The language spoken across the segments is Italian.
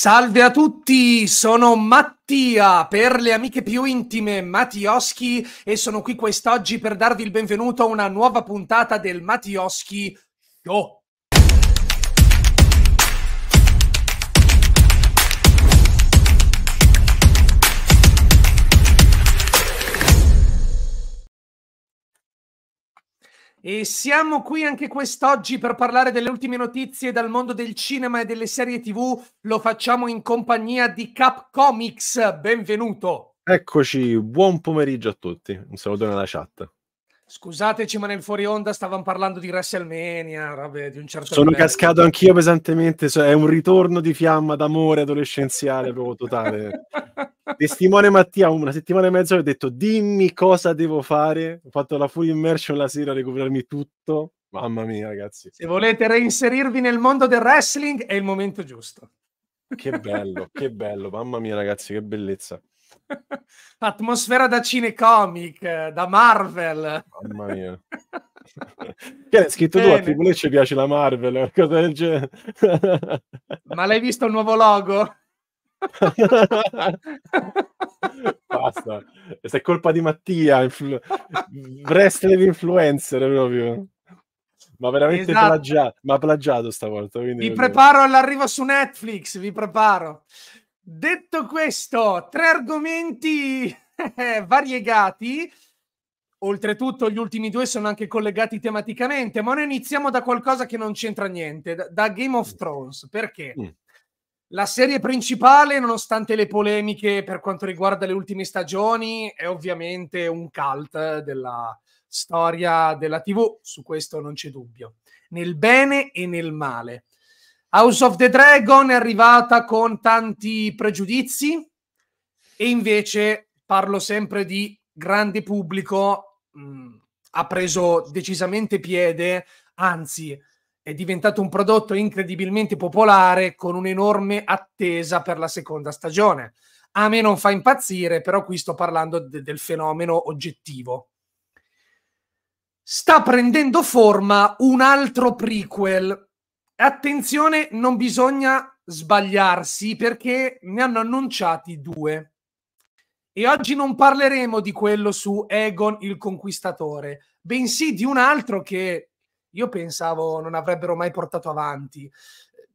Salve a tutti, sono Mattia per le amiche più intime Mattioschi e sono qui quest'oggi per darvi il benvenuto a una nuova puntata del Mattioschi Show. E siamo qui anche quest'oggi per parlare delle ultime notizie dal mondo del cinema e delle serie TV. Lo facciamo in compagnia di Cap Comics. Benvenuto. Eccoci, buon pomeriggio a tutti. Un saluto nella chat. Scusateci, ma nel fuori onda stavamo parlando di WrestleMania, vabbè, di un certo Sono livello. cascato anch'io pesantemente, cioè, è un ritorno di fiamma d'amore adolescenziale proprio totale. Testimone Mattia, una settimana e mezzo ho detto dimmi cosa devo fare, ho fatto la full immersion la sera a recuperarmi tutto. Mamma mia, ragazzi. Se volete reinserirvi nel mondo del wrestling è il momento giusto. Che bello, che bello, mamma mia, ragazzi, che bellezza. Atmosfera da cinecomic, eh, da Marvel. Mamma mia. che hai scritto Bene. tu a Tribune ci piace la Marvel, cosa del genere. Ma l'hai visto il nuovo logo? Basta, questa è colpa di Mattia, influ- wrestling influencer proprio. Ma veramente esatto. plagiato, ma plagiato stavolta. vi preparo all'arrivo su Netflix, vi preparo. Detto questo, tre argomenti eh, variegati. Oltretutto, gli ultimi due sono anche collegati tematicamente, ma noi iniziamo da qualcosa che non c'entra niente, da Game of Thrones. Perché? Mm. La serie principale, nonostante le polemiche per quanto riguarda le ultime stagioni, è ovviamente un cult della storia della TV, su questo non c'è dubbio, nel bene e nel male. House of the Dragon è arrivata con tanti pregiudizi e invece parlo sempre di grande pubblico, mh, mm, ha preso decisamente piede, anzi è diventato un prodotto incredibilmente popolare con un'enorme attesa per la seconda stagione. A me non fa impazzire, però qui sto parlando de- del fenomeno oggettivo. Sta prendendo forma un altro prequel Attenzione, non bisogna sbagliarsi perché ne hanno annunciati due. E oggi non parleremo di quello su Egon il Conquistatore, bensì di un altro che io pensavo non avrebbero mai portato avanti.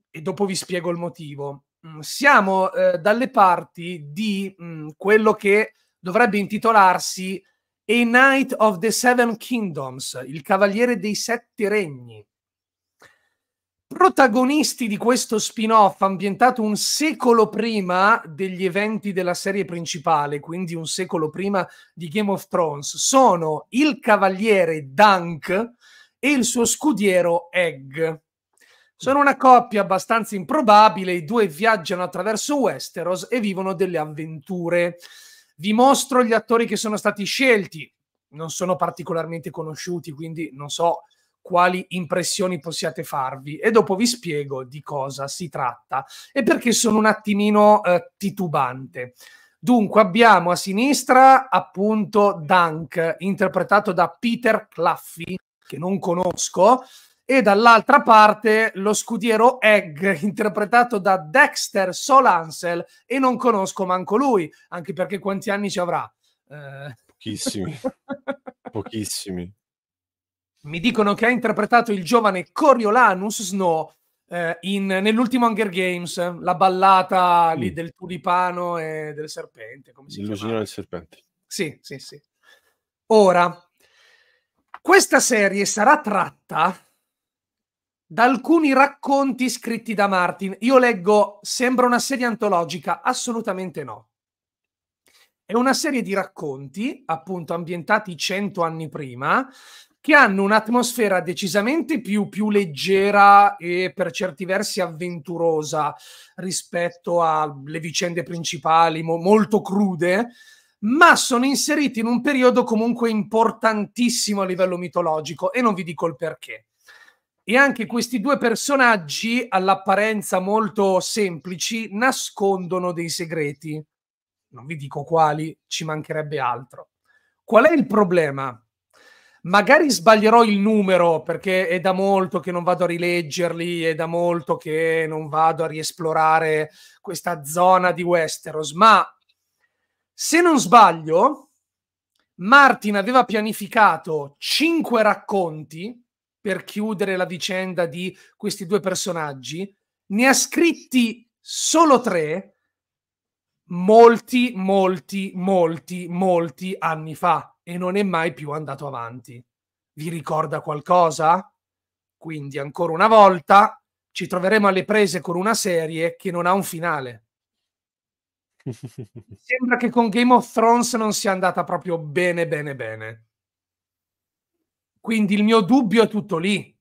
E dopo vi spiego il motivo. Mm, siamo eh, dalle parti di mh, mm, quello che dovrebbe intitolarsi A Knight of the Seven Kingdoms, il Cavaliere dei Sette Regni protagonisti di questo spin-off ambientato un secolo prima degli eventi della serie principale, quindi un secolo prima di Game of Thrones, sono il cavaliere Dunk e il suo scudiero Egg. Sono una coppia abbastanza improbabile, i due viaggiano attraverso Westeros e vivono delle avventure. Vi mostro gli attori che sono stati scelti, non sono particolarmente conosciuti, quindi non so quali impressioni possiate farvi e dopo vi spiego di cosa si tratta e perché sono un attimino eh, titubante. Dunque abbiamo a sinistra appunto Dunk, interpretato da Peter Claffy, che non conosco, e dall'altra parte lo scudiero Egg, interpretato da Dexter Solansel, e non conosco manco lui, anche perché quanti anni ci avrà? Eh... Pochissimi, pochissimi mi dicono che ha interpretato il giovane Coriolanus Snow eh, in, nell'ultimo Hunger Games, la ballata mm. lì del tulipano e del serpente. Come si L'illusione del serpente. Sì, sì, sì. Ora, questa serie sarà tratta da alcuni racconti scritti da Martin. Io leggo, sembra una serie antologica, assolutamente no. È una serie di racconti, appunto, ambientati cento anni prima, che hanno un'atmosfera decisamente più, più, leggera e per certi versi avventurosa rispetto alle vicende principali, mo- molto crude, ma sono inseriti in un periodo comunque importantissimo a livello mitologico e non vi dico il perché. E anche questi due personaggi, all'apparenza molto semplici, nascondono dei segreti. Non vi dico quali, ci mancherebbe altro. Qual è il problema? Magari sbaglierò il numero perché è da molto che non vado a rileggerli, è da molto che non vado a riesplorare questa zona di Westeros, ma se non sbaglio, Martin aveva pianificato cinque racconti per chiudere la vicenda di questi due personaggi, ne ha scritti solo tre, molti, molti, molti, molti anni fa e non è mai più andato avanti. Vi ricorda qualcosa? Quindi ancora una volta ci troveremo alle prese con una serie che non ha un finale. Sembra che con Game of Thrones non sia andata proprio bene, bene, bene. Quindi il mio dubbio è tutto lì.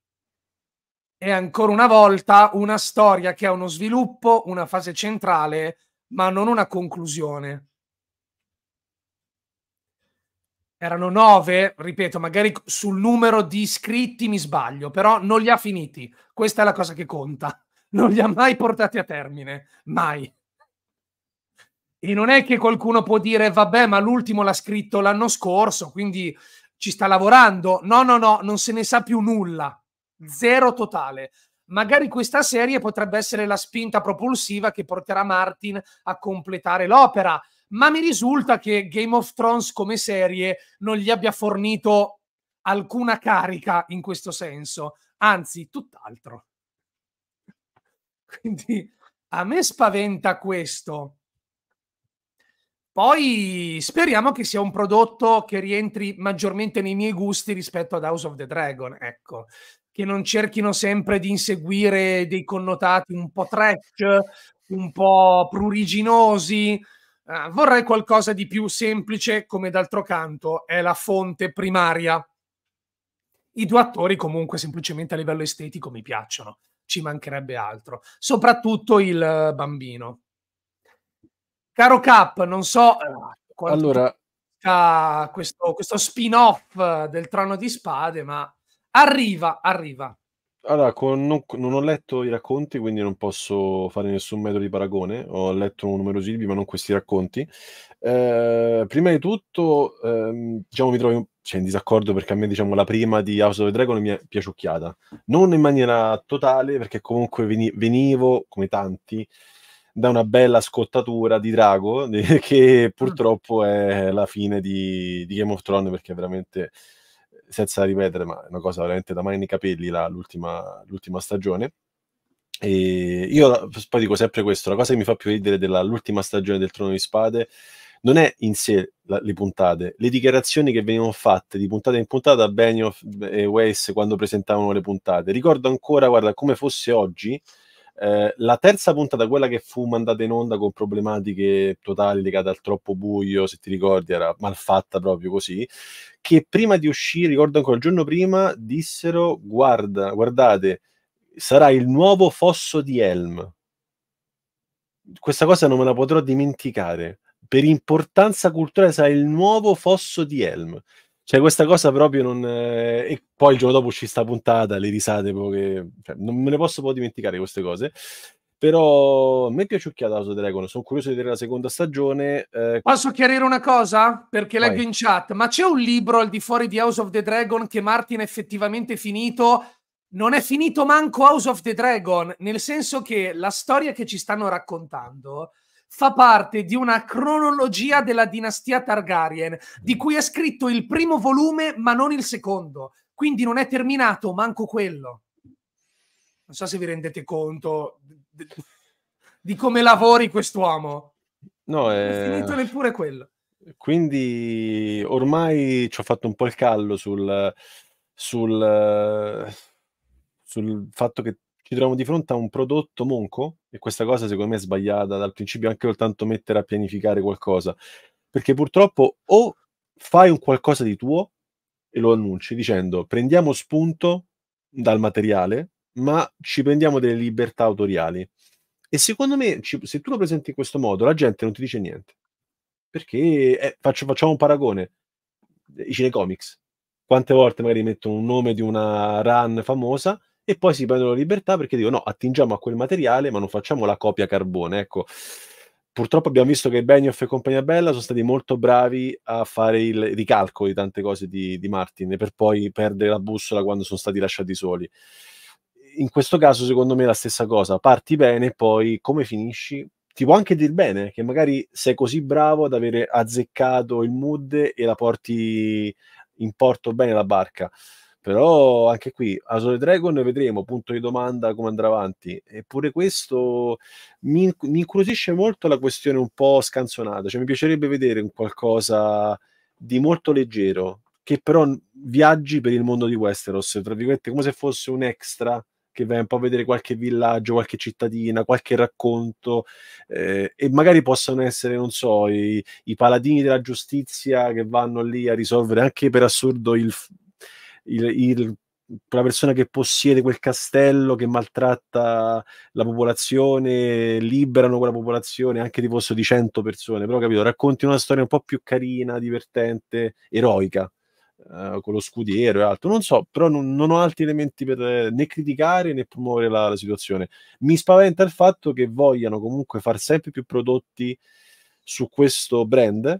È ancora una volta una storia che ha uno sviluppo, una fase centrale, ma non una conclusione. erano nove, ripeto, magari sul numero di iscritti mi sbaglio, però non li ha finiti. Questa è la cosa che conta. Non li ha mai portati a termine, mai. E non è che qualcuno può dire, vabbè, ma l'ultimo l'ha scritto l'anno scorso, quindi ci sta lavorando. No, no, no, non se ne sa più nulla. Zero totale. Magari questa serie potrebbe essere la spinta propulsiva che porterà Martin a completare l'opera ma mi risulta che Game of Thrones come serie non gli abbia fornito alcuna carica in questo senso, anzi tutt'altro. Quindi a me spaventa questo. Poi speriamo che sia un prodotto che rientri maggiormente nei miei gusti rispetto ad House of the Dragon, ecco, che non cerchino sempre di inseguire dei connotati un po' trash, un po' pruriginosi, Ah, vorrei qualcosa di più semplice, come d'altro canto è la fonte primaria. I due attori comunque semplicemente a livello estetico mi piacciono, ci mancherebbe altro, soprattutto il eh, bambino. Caro Cap, non so uh, allora... questo, questo spin-off eh, del Trono di Spade, ma arriva, arriva. Allora, con- non, non ho letto i racconti, quindi non posso fare nessun metodo di paragone. Ho letto numerosi libri, ma non questi racconti. Eh, prima di tutto, ehm, diciamo, mi trovo in, cioè, in disaccordo perché a me, diciamo, la prima di House of the Dragon mi è piaciucchiata. Non in maniera totale, perché comunque veni- venivo, come tanti, da una bella scottatura di Drago, che mm. purtroppo è la fine di, di Game of Thrones, perché veramente senza ripetere, ma è una cosa veramente da mai nei capelli la, l'ultima, l'ultima stagione. E io poi dico sempre questo: la cosa che mi fa più ridere dell'ultima stagione del Trono di Spade non è in sé la, le puntate, le dichiarazioni che venivano fatte di puntata in puntata da Benioff e Weiss quando presentavano le puntate. Ricordo ancora, guarda, come fosse oggi eh, la terza puntata, quella che fu mandata in onda con problematiche totali legate al troppo buio, se ti ricordi, era malfatta proprio così, che prima di uscire, ricordo ancora il giorno prima, dissero, guarda, guardate, sarà il nuovo fosso di Helm. Questa cosa non me la potrò dimenticare. Per importanza culturale sarà il nuovo fosso di Helm. Cioè, questa cosa proprio non. Eh, e poi il giorno dopo ci sta puntata, le risate, che, cioè, non me ne posso poi dimenticare queste cose. Però a me è piaciucchiata la sua Dragon, sono curioso di vedere la seconda stagione. Eh... Posso chiarire una cosa? Perché Vai. leggo in chat, ma c'è un libro al di fuori di House of the Dragon che Martin ha effettivamente finito? Non è finito manco House of the Dragon, nel senso che la storia che ci stanno raccontando fa parte di una cronologia della dinastia Targaryen, di cui è scritto il primo volume, ma non il secondo. Quindi non è terminato manco quello. Non so se vi rendete conto di come lavori quest'uomo. No, è... è eh, finito neppure quello. Quindi ormai ci ho fatto un po' il callo sul, sul, sul fatto che ci troviamo di fronte a un prodotto monco, e questa cosa secondo me è sbagliata dal principio, anche soltanto mettere a pianificare qualcosa, perché purtroppo o fai un qualcosa di tuo e lo annunci dicendo prendiamo spunto dal materiale, ma ci prendiamo delle libertà autoriali. E secondo me, ci, se tu lo presenti in questo modo, la gente non ti dice niente. Perché eh, faccio, facciamo un paragone. I cinecomics. Quante volte magari mettono un nome di una run famosa, e poi si prendono libertà perché dicono no, attingiamo a quel materiale ma non facciamo la copia carbone, ecco. Purtroppo abbiamo visto che Benioff e compagnia bella sono stati molto bravi a fare il ricalco di tante cose di, di Martin per poi perdere la bussola quando sono stati lasciati soli in questo caso, secondo me, è la stessa cosa. Parti bene, poi come finisci? Ti può anche dir bene che magari sei così bravo ad avere azzeccato il mood e la porti in porto bene la barca. Però anche qui, Asole Dragon, vedremo, punto di domanda come andrà avanti. Eppure questo mi, mi incuriosisce molto la questione un po' scanzonata, cioè mi piacerebbe vedere un qualcosa di molto leggero, che però viaggi per il mondo di Westeros, tra virgolette, come se fosse un extra che vai un po' a vedere qualche villaggio, qualche cittadina, qualche racconto eh, e magari possono essere, non so, i, i, paladini della giustizia che vanno lì a risolvere anche per assurdo il, il, il una persona che possiede quel castello, che maltratta la popolazione, liberano quella popolazione, anche di posto di 100 persone, però capito, racconti una storia un po' più carina, divertente, eroica, eh, con lo scudiero e altro, non so, però non, non ho altri elementi per né criticare né promuovere la, la, situazione. Mi spaventa il fatto che vogliano comunque fare sempre più prodotti su questo brand,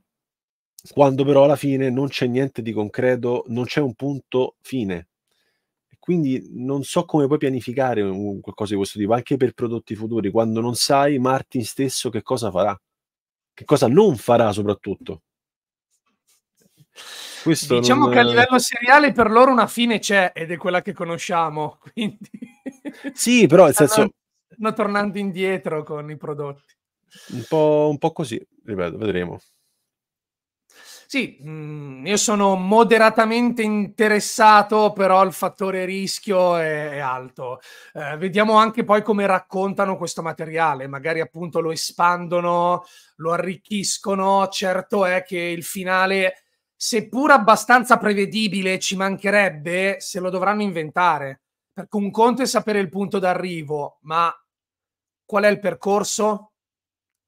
quando però alla fine non c'è niente di concreto, non c'è un punto fine. Quindi non so come puoi pianificare qualcosa di questo tipo, anche per prodotti futuri, quando non sai Martin stesso che cosa farà, che cosa non farà soprattutto. Questo diciamo non... che a livello seriale per loro una fine c'è ed è quella che conosciamo. Quindi... Sì, però nel senso... Stanno, stanno tornando indietro con i prodotti. Un po', un po' così, ripeto, vedremo. Sì, mm, io sono moderatamente interessato, però il fattore rischio è, è alto. Eh, vediamo anche poi come raccontano questo materiale, magari appunto lo espandono, lo arricchiscono. Certo è che il finale, seppur abbastanza prevedibile, ci mancherebbe se lo dovranno inventare. Perché un conto è sapere il punto d'arrivo, ma qual è il percorso?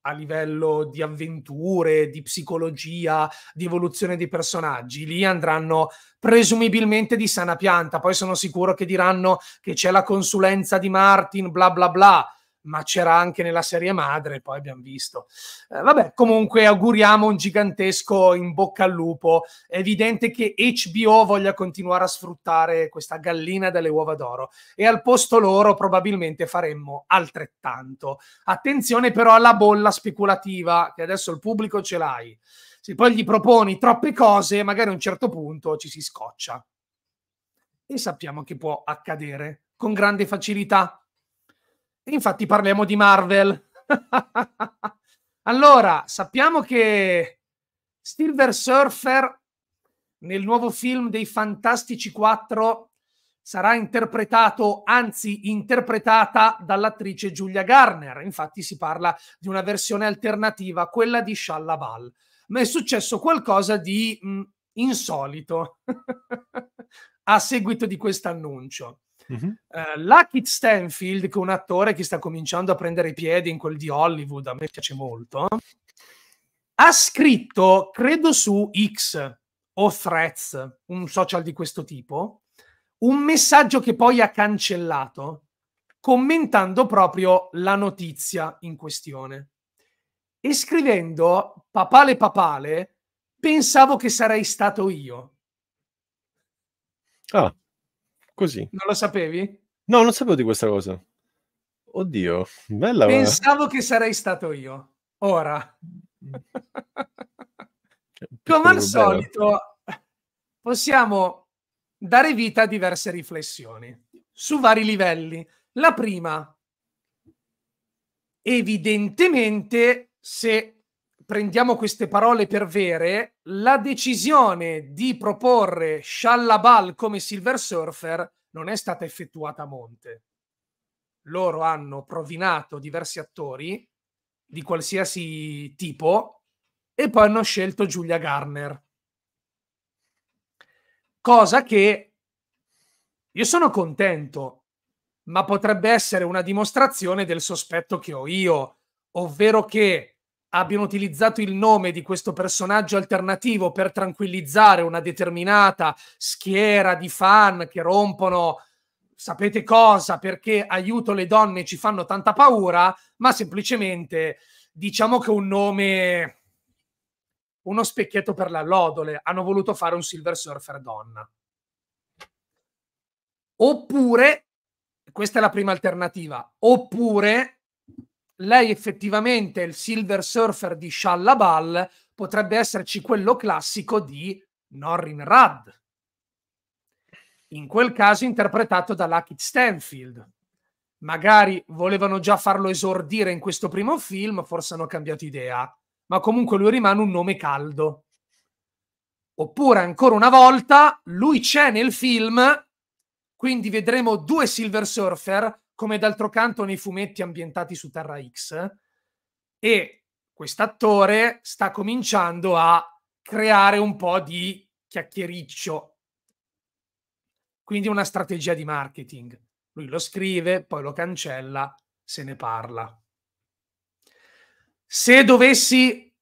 a livello di avventure, di psicologia, di evoluzione dei personaggi. Lì andranno presumibilmente di sana pianta, poi sono sicuro che diranno che c'è la consulenza di Martin, bla bla bla ma c'era anche nella serie madre, poi abbiamo visto. Eh, vabbè, comunque auguriamo un gigantesco in bocca al lupo. È evidente che HBO voglia continuare a sfruttare questa gallina dalle uova d'oro e al posto loro probabilmente faremmo altrettanto. Attenzione però alla bolla speculativa, che adesso il pubblico ce l'hai. Se poi gli proponi troppe cose, magari a un certo punto ci si scoccia. E sappiamo che può accadere con grande facilità Infatti parliamo di Marvel. allora, sappiamo che Silver Surfer nel nuovo film dei Fantastici 4 sarà interpretato, anzi interpretata dall'attrice Giulia Garner. Infatti si parla di una versione alternativa, quella di Shalla Ma è successo qualcosa di mh, insolito a seguito di questo annuncio. Mm-hmm. Uh, eh, la Stanfield, che è un attore che sta cominciando a prendere i piedi in quel di Hollywood, a me piace molto, ha scritto, credo su X o Threads, un social di questo tipo, un messaggio che poi ha cancellato commentando proprio la notizia in questione e scrivendo papale papale pensavo che sarei stato io. Ah. Così. Non lo sapevi? No, non sapevo di questa cosa. Oddio, bella. Pensavo che sarei stato io. Ora. Come al solito, possiamo dare vita a diverse riflessioni su vari livelli. La prima, evidentemente, se prendiamo queste parole per vere, la decisione di proporre Shallabal come Silver Surfer non è stata effettuata a monte. Loro hanno provinato diversi attori di qualsiasi tipo e poi hanno scelto Giulia Garner. Cosa che io sono contento, ma potrebbe essere una dimostrazione del sospetto che ho io, ovvero che abbiano utilizzato il nome di questo personaggio alternativo per tranquillizzare una determinata schiera di fan che rompono sapete cosa perché aiuto le donne ci fanno tanta paura, ma semplicemente diciamo che un nome uno specchietto per la lodole, hanno voluto fare un Silver Surfer donna. Oppure questa è la prima alternativa, oppure lei effettivamente è il Silver Surfer di Shallabal, potrebbe esserci quello classico di Norrin Rad, in quel caso interpretato da Lucky Stanfield. Magari volevano già farlo esordire in questo primo film, forse hanno cambiato idea, ma comunque lui rimane un nome caldo. Oppure, ancora una volta, lui c'è nel film, quindi vedremo due Silver Surfer, come d'altro canto nei fumetti ambientati su Terra X. E quest'attore sta cominciando a creare un po' di chiacchiericcio, quindi una strategia di marketing. Lui lo scrive, poi lo cancella, se ne parla. Se dovessi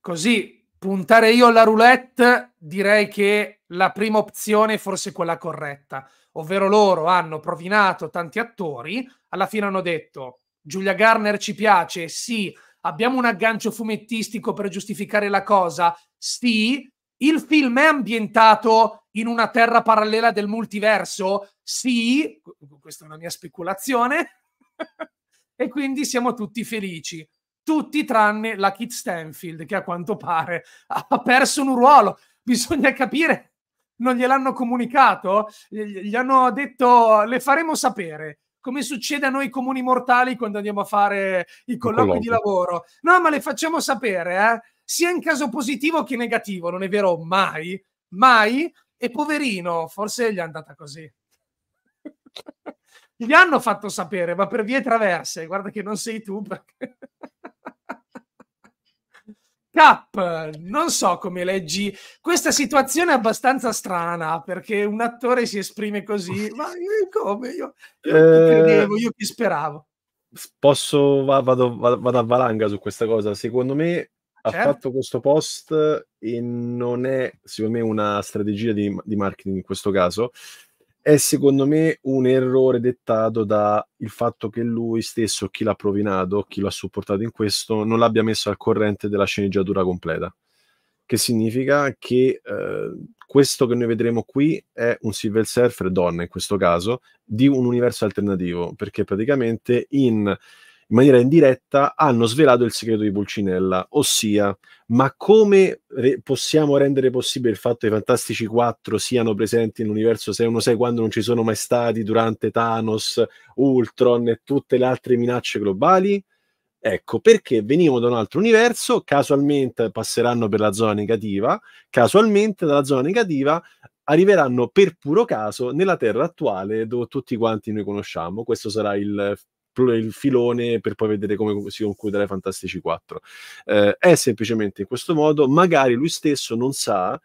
così puntare io alla roulette, direi che la prima opzione è forse quella corretta ovvero loro hanno propinato tanti attori, alla fine hanno detto Giulia Garner ci piace, sì, abbiamo un aggancio fumettistico per giustificare la cosa, sì, il film è ambientato in una terra parallela del multiverso, sì, questa è una mia speculazione, e quindi siamo tutti felici. Tutti tranne la Kit Stanfield, che a quanto pare ha perso un ruolo. Bisogna capire non gliel'hanno comunicato? Gli hanno detto le faremo sapere come succede a noi comuni mortali quando andiamo a fare i colloqui di lavoro. No, ma le facciamo sapere, eh? sia in caso positivo che negativo, non è vero mai, mai, e poverino, forse gli è andata così. gli hanno fatto sapere, ma per vie traverse, guarda che non sei tu perché... Cap, non so come leggi questa situazione è abbastanza strana perché un attore si esprime così, ma io come? Io, io eh... credevo, io ti speravo. Posso, vado, vado, vado a valanga su questa cosa. Secondo me certo. ha fatto questo post e non è, secondo me, una strategia di, di marketing in questo caso è secondo me un errore dettato dal fatto che lui stesso, chi l'ha provinato, chi l'ha supportato in questo, non l'abbia messo al corrente della sceneggiatura completa. Che significa che eh, questo che noi vedremo qui è un civil surfer donna in questo caso, di un universo alternativo, perché praticamente in in maniera indiretta hanno svelato il segreto di Pulcinella, ossia ma come re- possiamo rendere possibile il fatto che i Fantastici 4 siano presenti nell'universo 616 quando non ci sono mai stati durante Thanos, Ultron e tutte le altre minacce globali? Ecco, perché venivano da un altro universo, casualmente passeranno per la zona negativa, casualmente dalla zona negativa arriveranno per puro caso nella Terra attuale dove tutti quanti noi conosciamo. Questo sarà il il filone per poi vedere come si concluderà i Fantastici 4. Eh, è semplicemente in questo modo, magari lui stesso non sa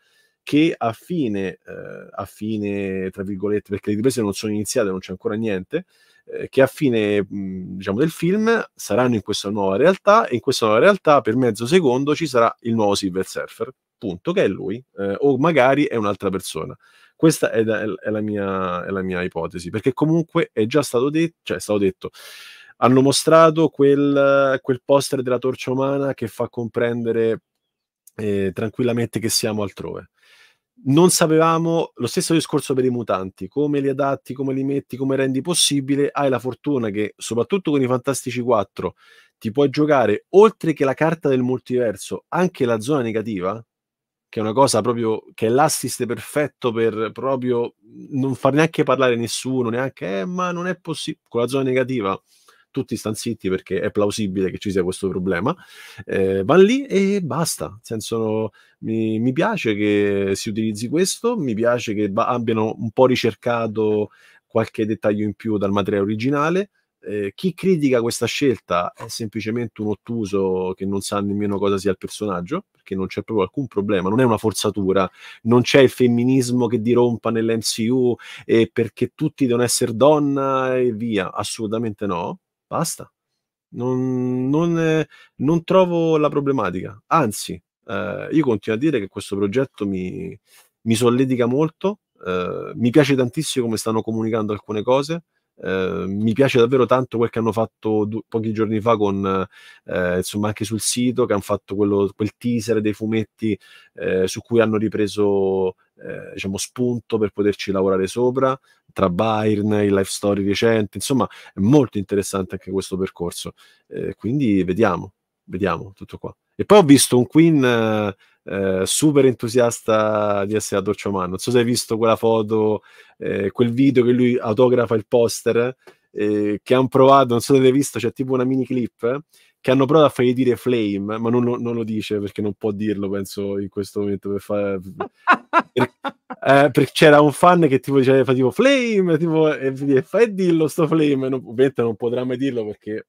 che a fine, eh, a fine tra virgolette, perché le riprese non sono iniziate, non c'è ancora niente, eh, che a fine diciamo, del film saranno in questa nuova realtà e in questa nuova realtà per mezzo secondo ci sarà il nuovo Silver Surfer, punto, che è lui, eh, o magari è un'altra persona. Questa è, da, è, la mia, è, la mia, ipotesi, perché comunque è già stato detto, cioè è stato detto, hanno mostrato quel, quel poster della torcia umana che fa comprendere eh, tranquillamente che siamo altrove non sapevamo lo stesso discorso per i mutanti, come li adatti, come li metti, come rendi possibile, hai la fortuna che soprattutto con i Fantastici 4 ti puoi giocare oltre che la carta del multiverso, anche la zona negativa, che è una cosa proprio che è l'assist perfetto per proprio non far neanche parlare nessuno, neanche eh, ma non è possibile con la zona negativa. Tutti stanno zitti perché è plausibile che ci sia questo problema. Eh, van lì e basta. Nel senso, no, mi, mi, piace che si utilizzi questo, mi piace che ba- abbiano un po' ricercato qualche dettaglio in più dal materiale originale eh, chi critica questa scelta è semplicemente un ottuso che non sa nemmeno cosa sia il personaggio, perché non c'è proprio alcun problema, non è una forzatura, non c'è il femminismo che dirompa nell'MCU e perché tutti devono essere donna e via, assolutamente no, basta. Non, non, eh, non trovo la problematica, anzi, eh, io continuo a dire che questo progetto mi, mi solletica molto, eh, mi piace tantissimo come stanno comunicando alcune cose Ehm, mi piace davvero tanto quel che hanno fatto du- pochi giorni fa con eh, insomma anche sul sito che hanno fatto quello, quel teaser dei fumetti eh, su cui hanno ripreso eh, diciamo spunto per poterci lavorare sopra tra Bayern, il life story recente insomma è molto interessante anche questo percorso eh, quindi vediamo vediamo tutto qua e poi ho visto un Queen eh, super entusiasta di essere a Dolce Umano. Non so se hai visto quella foto, eh, quel video che lui autografa il poster, eh, che hanno provato, non so se l'hai visto, c'è tipo una mini clip, eh, che hanno provato a fargli dire Flame, ma non, non lo dice perché non può dirlo, penso, in questo momento. Per fare... per, eh, perché c'era un fan che tipo diceva, tipo Flame, tipo, e, e, e dillo sto Flame, non, ovviamente non potrà mai dirlo perché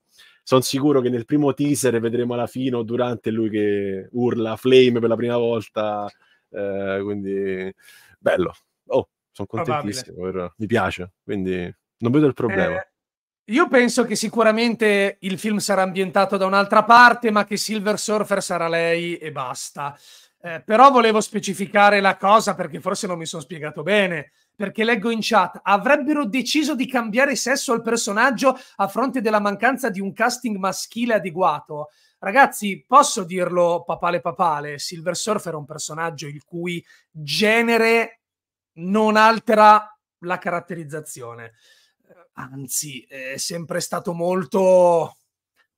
sono sicuro che nel primo teaser vedremo alla fine o durante lui che urla Flame per la prima volta. Eh, quindi, bello. Oh, sono contentissimo. Per... Mi piace, quindi non vedo il problema. Eh, io penso che sicuramente il film sarà ambientato da un'altra parte, ma che Silver Surfer sarà lei e basta. Eh, però volevo specificare la cosa perché forse non mi sono spiegato bene perché leggo in chat, avrebbero deciso di cambiare sesso al personaggio a fronte della mancanza di un casting maschile adeguato. Ragazzi, posso dirlo papale papale, Silver Surfer è un personaggio il cui genere non altera la caratterizzazione. Anzi, è sempre stato molto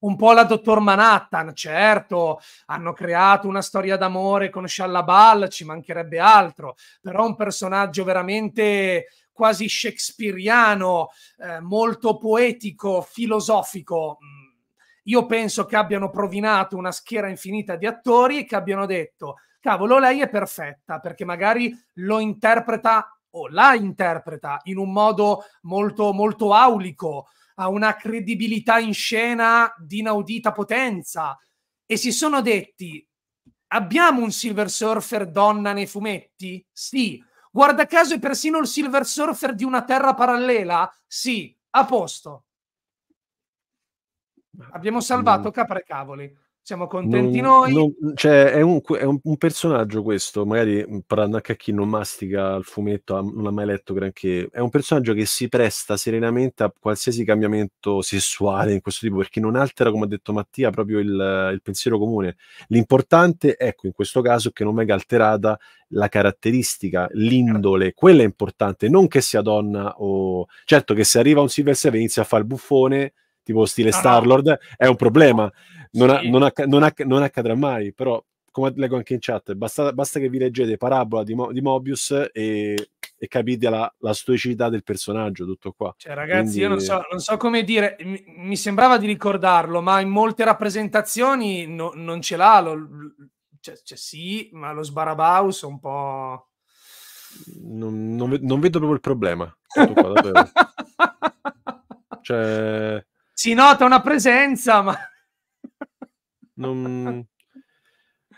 un po' la dottor Manhattan, certo, hanno creato una storia d'amore con Shallabal, ci mancherebbe altro, però un personaggio veramente quasi shakespeariano, eh, molto poetico, filosofico. Mm, io penso che abbiano provinato una schiera infinita di attori e che abbiano detto, cavolo, lei è perfetta, perché magari lo interpreta o la interpreta in un modo molto, molto aulico, ha una credibilità in scena di inaudita potenza e si sono detti abbiamo un Silver Surfer donna nei fumetti? Sì. Guarda caso è persino il Silver Surfer di una terra parallela? Sì. A posto. Abbiamo salvato mm. capre cavoli. Siamo contenti non, noi. Non, cioè, è, un, è un, personaggio questo, magari mm, parlando anche a chi non mastica il fumetto, non ha mai letto granché. È un personaggio che si presta serenamente a qualsiasi cambiamento sessuale in questo tipo, perché non altera, come ha detto Mattia, proprio il, il pensiero comune. L'importante, ecco, in questo caso, che non venga alterata la caratteristica, l'indole, quella è importante, non che sia donna o... Certo che se arriva un Silver Seven inizia a fare il buffone tipo stile ah, Star-Lord, è un problema. Non, sì. non, acc- non, acc- non accadrà mai, però come leggo anche in chat, basta, basta che vi leggete Parabola di, Mo- di Mobius e, e capite la, la, stoicità del personaggio, tutto qua. Cioè, ragazzi, Quindi... io non so, non so, come dire, mi, mi, sembrava di ricordarlo, ma in molte rappresentazioni no, non ce l'ha, lo, cioè, cioè, sì, ma lo sbarabaus un po'... Non, non, non vedo proprio il problema. Qua, cioè, si nota una presenza, ma... non...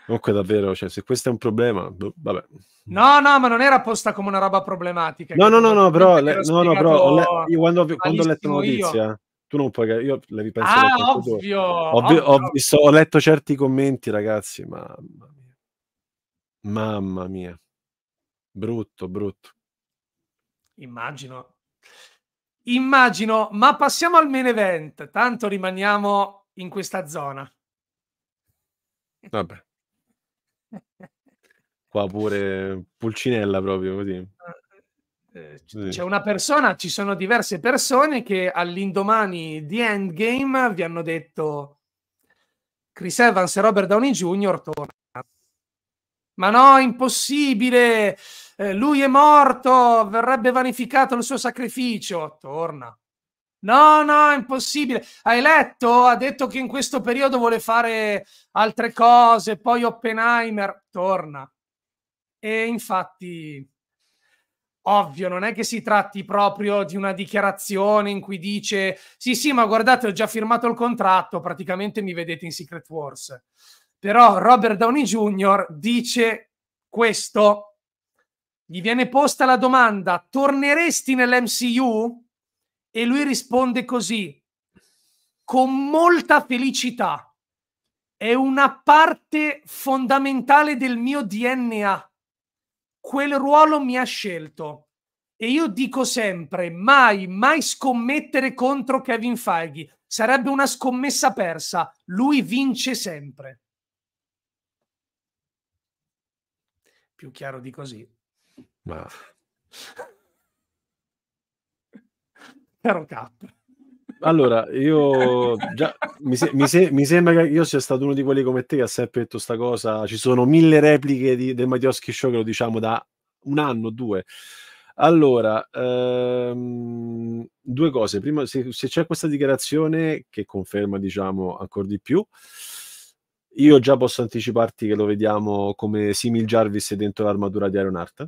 Comunque davvero, cioè, se questo è un problema, boh, vabbè. No, no, ma non era posta come una roba problematica. No, no, no, no, però, le, no, no, però le, io quando, quando ho letto la notizia... Io tu non puoi io le ripenso ah, ovvio, ho, ovvio, ho, visto, ho, letto certi commenti ragazzi mamma mia mamma mia brutto brutto immagino Immagino, ma passiamo al main event, tanto rimaniamo in questa zona. Vabbè. Qua pure Pulcinella proprio eh, eh, così. C'è una persona, ci sono diverse persone che all'indomani di Endgame vi hanno detto Chris Evans e Robert Downey Jr. tornano. Ma no, impossibile! Eh, lui è morto, verrebbe vanificato il suo sacrificio. Torna. No, no, è impossibile. Hai letto? Ha detto che in questo periodo vuole fare altre cose, poi Oppenheimer torna. E infatti, ovvio, non è che si tratti proprio di una dichiarazione in cui dice sì, sì, ma guardate, ho già firmato il contratto, praticamente mi vedete in Secret Wars però Robert Downey Jr. dice questo, gli viene posta la domanda, torneresti nell'MCU? E lui risponde così, con molta felicità. È una parte fondamentale del mio DNA. Quel ruolo mi ha scelto. E io dico sempre, mai, mai scommettere contro Kevin Feige. Sarebbe una scommessa persa. Lui vince sempre. Più chiaro di così. Ma... Caro Cap. Allora, io già, mi, se, mi, se, mi, sembra che io sia stato uno di quelli come te che ha sempre detto questa cosa. Ci sono mille repliche di, del Mattioschi Show che lo diciamo da un anno o due. Allora, ehm, due cose. Prima, se, se, c'è questa dichiarazione che conferma, diciamo, ancora di più, io già posso anticiparti che lo vediamo come Simil Jarvis dentro l'armatura di Iron Art.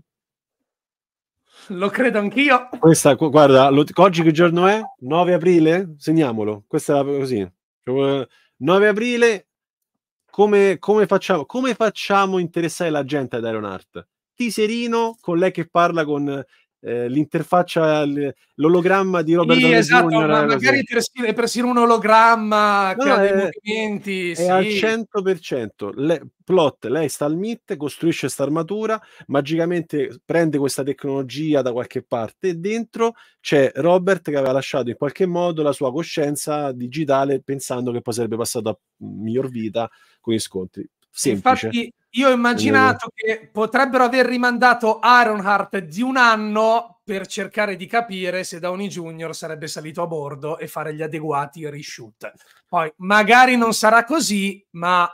Lo credo anch'io. Questa, guarda, lo, oggi che giorno è? 9 aprile? Segniamolo. Questa è la, così. 9 eh, aprile, come, come, facciamo, come facciamo interessare la gente ad Iron Art? Tiserino con lei che parla con eh, l'interfaccia, l'ologramma di Robert sì, esatto, Jr. Ma magari persino, è persino un ologramma no, che ha dei movimenti. È sì. al 100%. Le, plot, lei sta al MIT, costruisce questa armatura, magicamente prende questa tecnologia da qualche parte e dentro c'è Robert che aveva lasciato in qualche modo la sua coscienza digitale pensando che poi sarebbe passato a miglior vita con gli scontri semplice. Infatti, io ho immaginato che potrebbero aver rimandato Ironheart di un anno per cercare di capire se Downey Jr. sarebbe salito a bordo e fare gli adeguati reshoot. Poi magari non sarà così, ma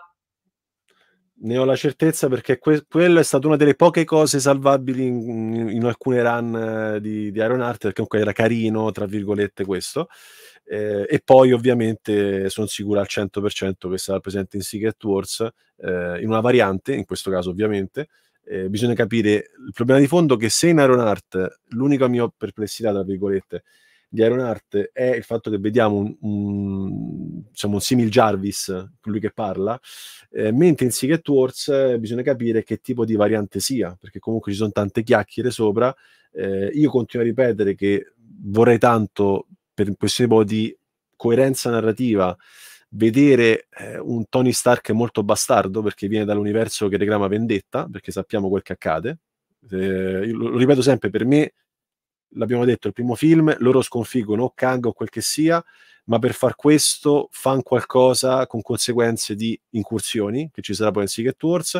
ne ho la certezza perché que- quella è stata una delle poche cose salvabili in, in alcune run eh, di, di Iron perché comunque era carino, tra virgolette, questo eh, e poi ovviamente sono sicuro al 100% che sarà presente in Secret Wars eh, in una variante, in questo caso ovviamente. Eh, bisogna capire il problema di fondo che se in Iron Art l'unica mia perplessità, tra virgolette, di Iron Art è il fatto che vediamo un, un, diciamo un simil Jarvis, colui che parla, eh, mentre in Secret Wars eh, bisogna capire che tipo di variante sia, perché comunque ci sono tante chiacchiere sopra. Eh, io continuo a ripetere che vorrei tanto per questione di coerenza narrativa, vedere eh, un Tony Stark molto bastardo perché viene dall'universo che reclama vendetta, perché sappiamo quel che accade. Eh, lo, lo ripeto sempre, per me, l'abbiamo detto, il primo film, loro sconfiggono Kang o quel che sia, ma per far questo fanno qualcosa con conseguenze di incursioni, che ci sarà poi in Secret Wars.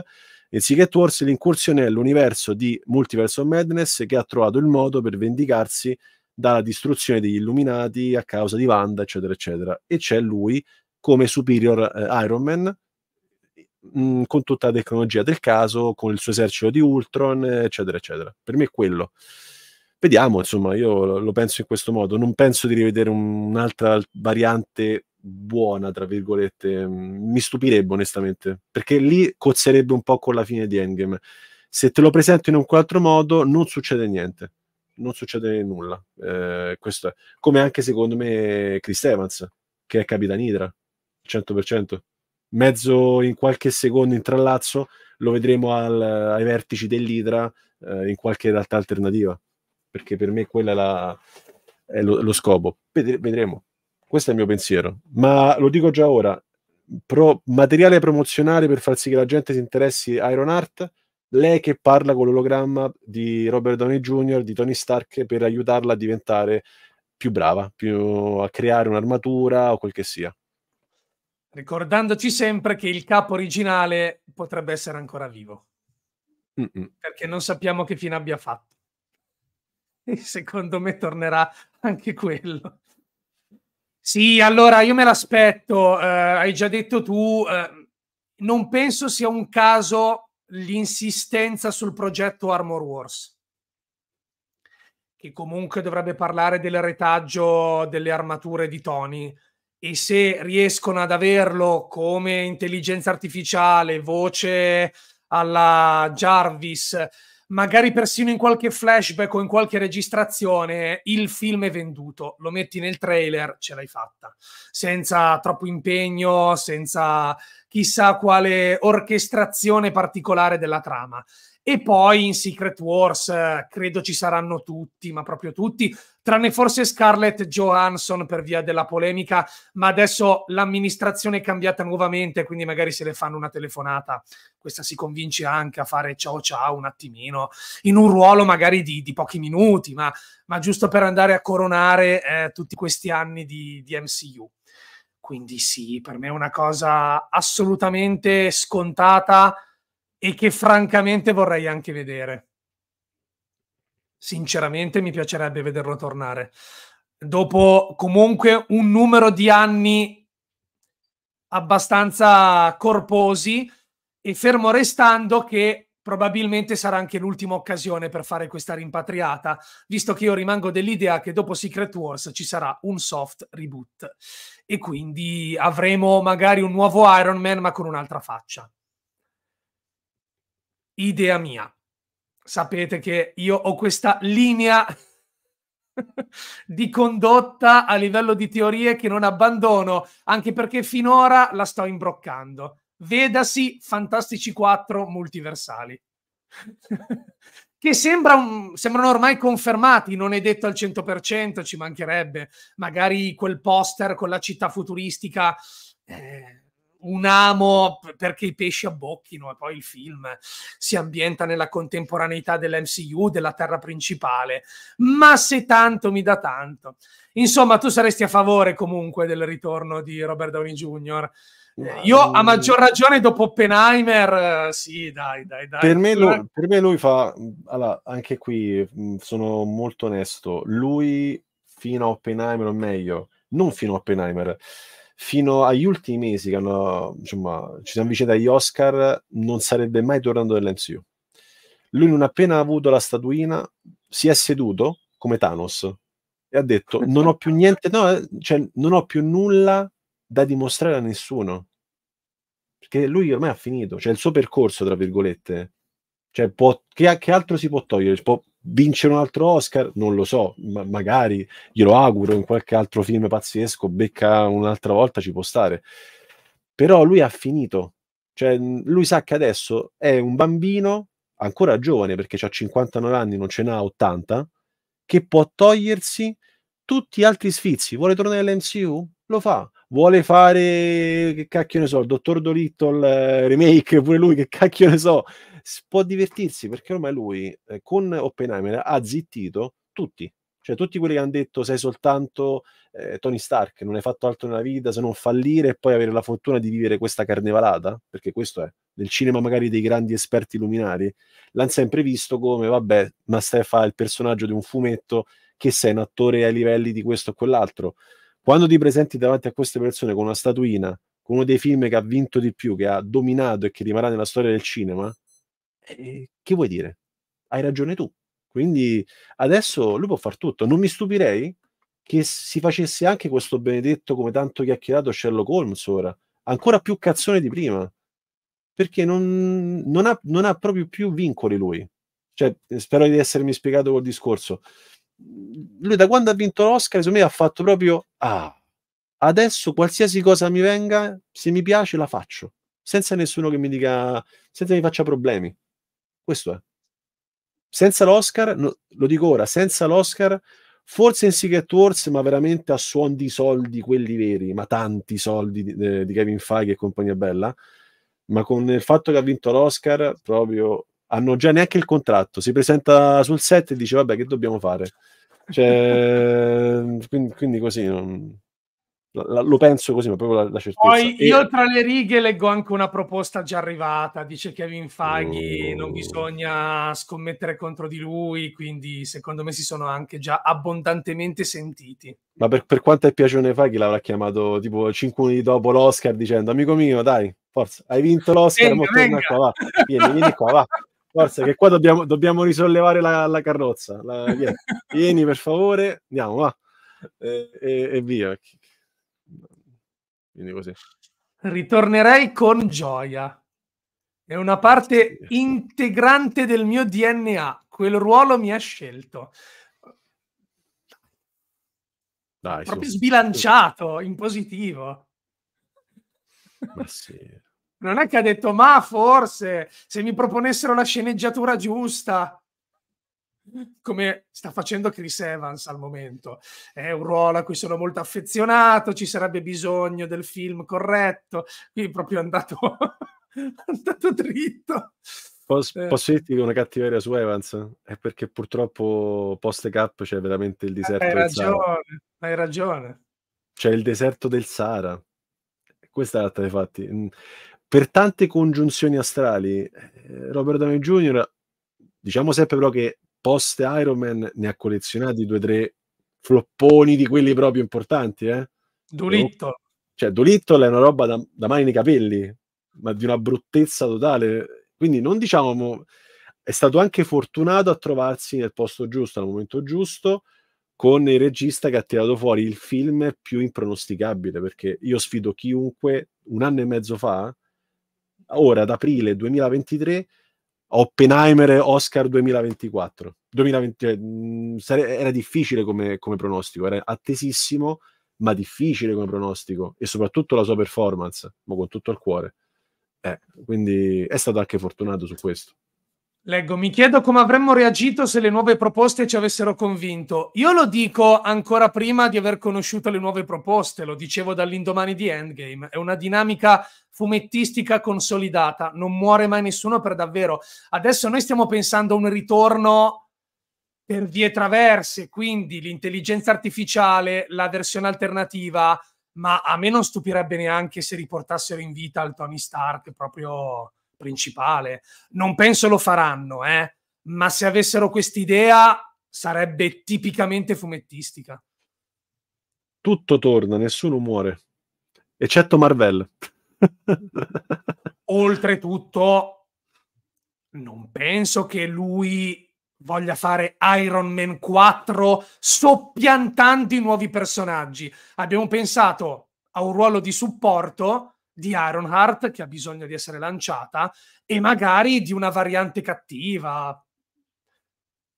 In Secret Wars l'incursione è l'universo di Multiverse of Madness che ha trovato il modo per vendicarsi dalla distruzione degli Illuminati a causa di Wanda, eccetera, eccetera. E c'è lui come Superior eh, Iron Man mh, mm, con tutta la tecnologia del caso, con il suo esercito di Ultron, eccetera, eccetera. Per me è quello. Vediamo, insomma, io lo penso in questo modo. Non penso di rivedere un'altra variante buona, tra virgolette. Mi stupirebbe, onestamente, perché lì cozzerebbe un po' con la fine di Endgame. Se te lo presento in un altro modo, non succede niente non succede nulla. Eh, questo Come anche secondo me Chris Evans, che è Capitan Hydra, 100%. Mezzo in qualche secondo in trallazzo, lo vedremo al, ai vertici dell'Idra eh, in qualche realtà alternativa, perché per me quello è, la, è lo, lo, scopo. Vedre, vedremo. Questo è il mio pensiero. Ma lo dico già ora, pro, materiale promozionale per far sì che la gente si interessi a Iron Art lei che parla con l'ologramma di Robert Downey Jr., di Tony Stark, per aiutarla a diventare più brava, più a creare un'armatura o quel che sia. Ricordandoci sempre che il capo originale potrebbe essere ancora vivo, Mm-mm. perché non sappiamo che fine abbia fatto. E secondo me tornerà anche quello. Sì, allora io me l'aspetto, eh, hai già detto tu, eh, non penso sia un caso l'insistenza sul progetto Armor Wars, che comunque dovrebbe parlare del retaggio delle armature di Tony. E se riescono ad averlo come intelligenza artificiale, voce alla Jarvis, magari persino in qualche flashback o in qualche registrazione, il film è venduto. Lo metti nel trailer, ce l'hai fatta. Senza troppo impegno, senza chissà quale orchestrazione particolare della trama. E poi in Secret Wars eh, credo ci saranno tutti, ma proprio tutti, tranne forse Scarlett Johansson per via della polemica, ma adesso l'amministrazione è cambiata nuovamente, quindi magari se le fanno una telefonata, questa si convince anche a fare ciao ciao un attimino, in un ruolo magari di, di pochi minuti, ma, ma, giusto per andare a coronare eh, tutti questi anni di, di MCU quindi sì, per me è una cosa assolutamente scontata e che francamente vorrei anche vedere. Sinceramente mi piacerebbe vederlo tornare. Dopo comunque un numero di anni abbastanza corposi e fermo restando che probabilmente sarà anche l'ultima occasione per fare questa rimpatriata, visto che io rimango dell'idea che dopo Secret Wars ci sarà un soft reboot e quindi avremo magari un nuovo Iron Man ma con un'altra faccia. Idea mia. Sapete che io ho questa linea di condotta a livello di teorie che non abbandono, anche perché finora la sto imbroccando vedasi Fantastici 4 multiversali. che sembra un, sembrano ormai confermati, non è detto al 100%, ci mancherebbe. Magari quel poster con la città futuristica, eh, un amo perché i pesci abbocchino e poi il film si ambienta nella contemporaneità dell'MCU, della terra principale. Ma se tanto mi dà tanto. Insomma, tu saresti a favore comunque del ritorno di Robert Downey Jr., eh, io a maggior ragione dopo Oppenheimer, eh, sì, dai, dai, dai. Per me lui, per me lui fa, allora, anche qui sono molto onesto, lui fino a Oppenheimer, o meglio, non fino a Oppenheimer, fino agli ultimi mesi che hanno, diciamo, ci siamo avvicinati agli Oscar, non sarebbe mai tornato nell'MCU. Lui non appena ha avuto la statuina, si è seduto come Thanos e ha detto non ho più niente, no, eh, cioè non ho più nulla da dimostrare a nessuno. Perché lui ormai ha finito, cioè il suo percorso, tra virgolette. Cioè, può, che, che altro si può togliere? Può vincere un altro Oscar? Non lo so, ma magari glielo auguro in qualche altro film pazzesco, becca un'altra volta, ci può stare. Però lui ha finito. Cioè, lui sa che adesso è un bambino ancora giovane perché ha 59 anni, non ce n'ha 80, che può togliersi tutti gli altri sfizi. Vuole tornare all'MCU? Lo fa vuole fare, che cacchio ne so, il Dottor Dolittle eh, remake, pure lui, che cacchio ne so, può divertirsi perché ormai lui eh, con Oppenheimer ha zittito tutti, cioè tutti quelli che hanno detto sei soltanto eh, Tony Stark, non hai fatto altro nella vita se non fallire e poi avere la fortuna di vivere questa carnevalata, perché questo è nel cinema magari dei grandi esperti luminari, l'hanno sempre visto come vabbè, ma stai a fare il personaggio di un fumetto che sei un attore ai livelli di questo o quell'altro. Quando ti presenti davanti a queste persone con una statuina, con uno dei film che ha vinto di più, che ha dominato e che rimarrà nella storia del cinema, eh, che vuoi dire? Hai ragione tu. Quindi adesso lui può far tutto. Non mi stupirei che si facesse anche questo benedetto, come tanto chiacchierato, Sherlock Holmes ora. Ancora più cazzone di prima. Perché non, non, ha, non ha proprio più vincoli lui. Cioè, spero di essermi spiegato col discorso lui da quando ha vinto l'Oscar, secondo me ha fatto proprio, ah, adesso qualsiasi cosa mi venga, se mi piace la faccio, senza nessuno che mi dica, senza che mi faccia problemi. Questo è. Senza l'Oscar, no, lo dico ora, senza l'Oscar, forse in Secret Wars, ma veramente a suon di soldi, quelli veri, ma tanti soldi di, di Kevin Feige e compagnia bella, ma con il fatto che ha vinto l'Oscar, proprio hanno già neanche il contratto, si presenta sul set e dice vabbè che dobbiamo fare? Cioè, ehm, quindi, quindi, così non... la, lo penso così, ma proprio la, la certezza. Poi e... io tra le righe leggo anche una proposta già arrivata, dice Kevin Faghi, mm. non oh. bisogna scommettere contro di lui, quindi secondo me si sono anche già abbondantemente sentiti. Ma per, per quanto è piacione Faghi l'avrà chiamato tipo 5 minuti dopo l'Oscar dicendo amico mio dai, forza, hai vinto l'Oscar, venga, venga. Qua, vieni, vieni qua, va. Forza, che qua dobbiamo, dobbiamo risollevare la, la carrozza. La, vieni per favore, andiamo, va. E, e, e via. Quindi così. Ritornerei con gioia. È una parte integrante del mio DNA. Quel ruolo mi ha scelto. Dai, Proprio su. sbilanciato, in positivo. Ma sì. Non è che ha detto, ma forse se mi proponessero la sceneggiatura giusta, come sta facendo Chris Evans al momento. È un ruolo a cui sono molto affezionato, ci sarebbe bisogno del film corretto, quindi proprio è andato, andato dritto. Posso, eh. posso dirti una cattiveria su Evans? È perché purtroppo post cap c'è veramente il eh, deserto. Hai ragione, hai ragione. C'è il deserto del Sahara. Questa è l'altra dei fatti per tante congiunzioni astrali, eh, Robert Downey Jr., diciamo sempre però che post Iron Man ne ha collezionati due o tre flopponi di quelli proprio importanti, eh? Dolittle. Cioè, Dolittle è una roba da, da mani nei capelli, ma di una bruttezza totale. Quindi non diciamo... È stato anche fortunato a trovarsi nel posto giusto, al momento giusto, con il regista che ha tirato fuori il film più impronosticabile, perché io sfido chiunque un anno e mezzo fa ora ad aprile 2023 Oppenheimer Oscar 2024. 2020, cioè, mhmm, era difficile come, come, pronostico, era attesissimo, ma difficile come pronostico e soprattutto la sua performance, ma con tutto il cuore. Eh, quindi è stato anche fortunato su questo. Leggo, mi chiedo come avremmo reagito se le nuove proposte ci avessero convinto. Io lo dico ancora prima di aver conosciuto le nuove proposte, lo dicevo dall'indomani di Endgame. È una dinamica fumettistica consolidata, non muore mai nessuno per davvero. Adesso noi stiamo pensando a un ritorno per vie traverse, quindi l'intelligenza artificiale, la versione alternativa, ma a me non stupirebbe neanche se riportassero in vita il Tony Stark proprio principale. Non penso lo faranno, eh? ma se avessero quest'idea sarebbe tipicamente fumettistica. Tutto torna, nessuno muore, eccetto Marvel. Oltretutto, non penso che lui voglia fare Iron Man 4 soppiantando i nuovi personaggi. Abbiamo pensato a un ruolo di supporto di Ironheart che ha bisogno di essere lanciata e magari di una variante cattiva.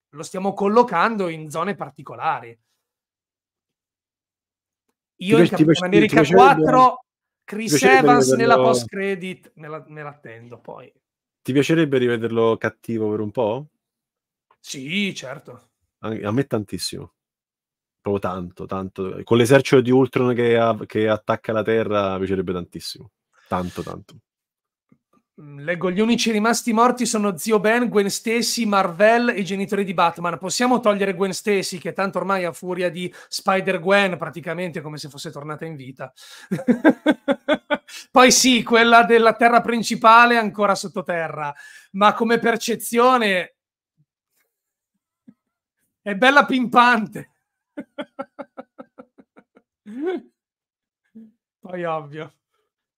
Lo stiamo collocando in zone particolari. Io ti in Capitano America 4 Chris Evans nella post credit me, la, me l'attendo poi. Ti piacerebbe rivederlo cattivo per un po'? Sì, certo. A, a me tantissimo. Proprio tanto, tanto. Con l'esercito di Ultron che, che attacca la Terra mi piacerebbe tantissimo. Tanto, tanto. Mm, leggo, gli unici rimasti morti sono zio Ben, Gwen Stacy, Marvel e i genitori di Batman. Possiamo togliere Gwen Stacy, che tanto ormai ha furia di Spider-Gwen, praticamente come se fosse tornata in vita. Poi sì, quella della terra principale è ancora sottoterra, ma come percezione è bella pimpante. Poi ovvio.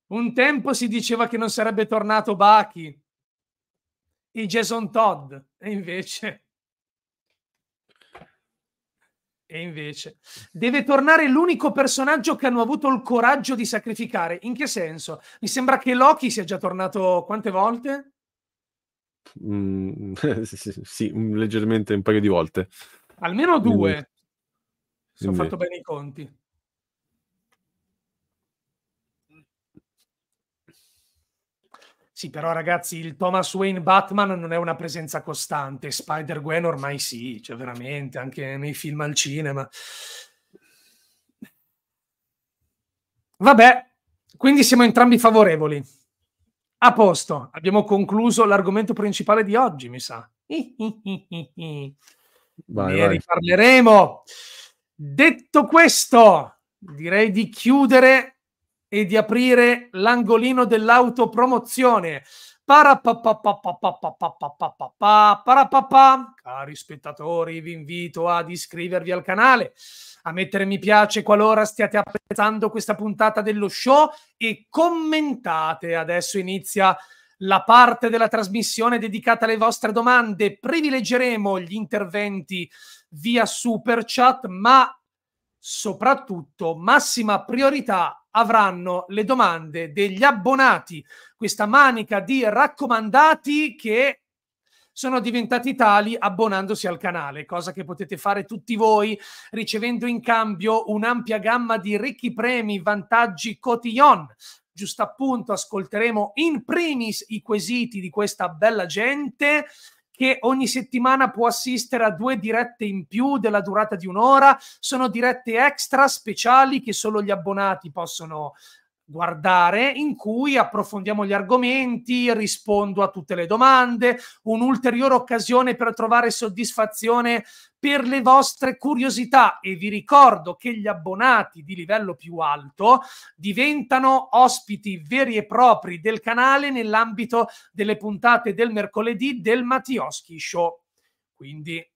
Un tempo si diceva che non sarebbe tornato Baki e Jason Todd, e invece... E invece deve tornare l'unico personaggio che hanno avuto il coraggio di sacrificare. In che senso? Mi sembra che Loki sia già tornato quante volte? Mm, sì, sì, leggermente un paio di volte. Almeno due. Mm. Se ho fatto bene i conti. Sì, però ragazzi, il Thomas Wayne Batman non è una presenza costante, Spider-Gwen ormai sì, cioè veramente, anche nei film al cinema. Vabbè, quindi siamo entrambi favorevoli. A posto, abbiamo concluso l'argomento principale di oggi, mi sa. Vai, ne riparleremo. Detto questo, direi di chiudere e di aprire l'angolino dell'autopromozione. Cari spettatori, vi invito ad iscrivervi al canale, a mettere mi piace qualora stiate apprezzando questa puntata dello show e commentate. Adesso inizia la parte della trasmissione dedicata alle vostre domande. Privilegeremo gli interventi via super chat, ma soprattutto massima priorità avranno le domande degli abbonati, questa manica di raccomandati che sono diventati tali abbonandosi al canale, cosa che potete fare tutti voi ricevendo in cambio un'ampia gamma di ricchi premi, vantaggi cotillon. Giusto appunto ascolteremo in primis i quesiti di questa bella gente che ogni settimana può assistere a due dirette in più della durata di un'ora. Sono dirette extra speciali che solo gli abbonati possono guardare in cui approfondiamo gli argomenti, rispondo a tutte le domande, un'ulteriore occasione per trovare soddisfazione per le vostre curiosità e vi ricordo che gli abbonati di livello più alto diventano ospiti veri e propri del canale nell'ambito delle puntate del mercoledì del Mattioschi Show. Quindi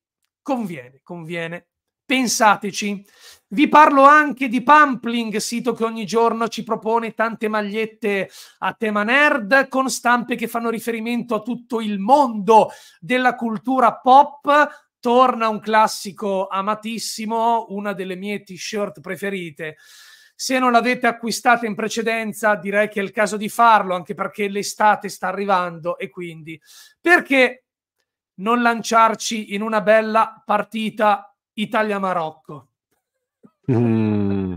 conviene, conviene Pensateci. Vi parlo anche di Pampling, sito che ogni giorno ci propone tante magliette a tema nerd con stampe che fanno riferimento a tutto il mondo della cultura pop. Torna un classico amatissimo, una delle mie t-shirt preferite. Se non l'avete acquistata in precedenza, direi che è il caso di farlo, anche perché l'estate sta arrivando e quindi perché non lanciarci in una bella partita Italia-Marocco. Mm.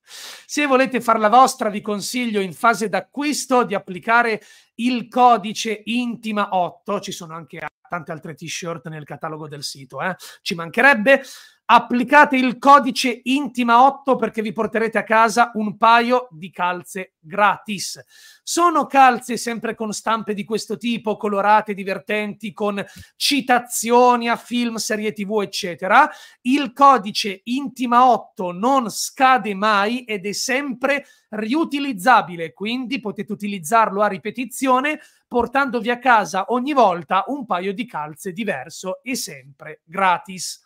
Se volete far la vostra, vi consiglio in fase d'acquisto di applicare il codice Intima 8. Ci sono anche tante altre t-shirt nel catalogo del sito, eh? ci mancherebbe applicate il codice intima8 perché vi porterete a casa un paio di calze gratis. Sono calze sempre con stampe di questo tipo, colorate, divertenti, con citazioni a film, serie tv, eccetera. Il codice intima8 non scade mai ed è sempre riutilizzabile, quindi potete utilizzarlo a ripetizione portandovi a casa ogni volta un paio di calze diverso e sempre gratis.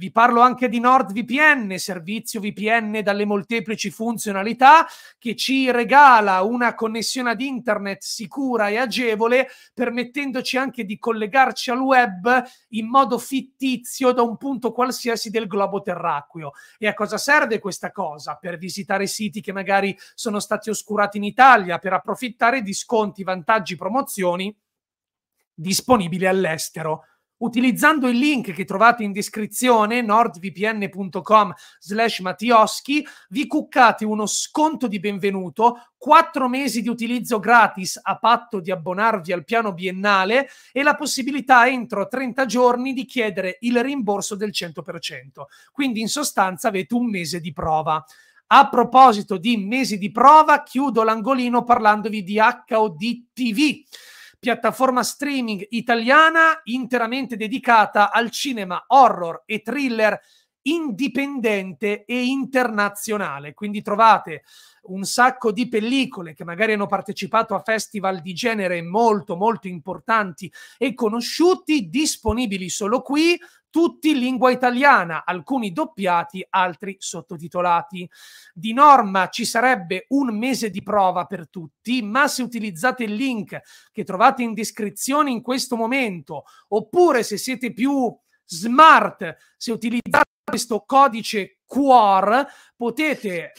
Vi parlo anche di NordVPN, servizio VPN dalle molteplici funzionalità che ci regala una connessione ad internet sicura e agevole, permettendoci anche di collegarci al web in modo fittizio da un punto qualsiasi del globo terracqueo. E a cosa serve questa cosa? Per visitare siti che magari sono stati oscurati in Italia, per approfittare di sconti, vantaggi, promozioni disponibili all'estero utilizzando il link che trovate in descrizione nordvpn.com slash matioschi vi cuccate uno sconto di benvenuto quattro mesi di utilizzo gratis a patto di abbonarvi al piano biennale e la possibilità entro 30 giorni di chiedere il rimborso del 100% quindi in sostanza avete un mese di prova a proposito di mesi di prova chiudo l'angolino parlandovi di HOD TV piattaforma streaming italiana interamente dedicata al cinema horror e thriller indipendente e internazionale. Quindi trovate un sacco di pellicole che magari hanno partecipato a festival di genere molto molto importanti e conosciuti, disponibili solo qui, tutti in lingua italiana, alcuni doppiati, altri sottotitolati. Di norma ci sarebbe un mese di prova per tutti, ma se utilizzate il link che trovate in descrizione in questo momento, oppure se siete più smart, se utilizzate questo codice QR potete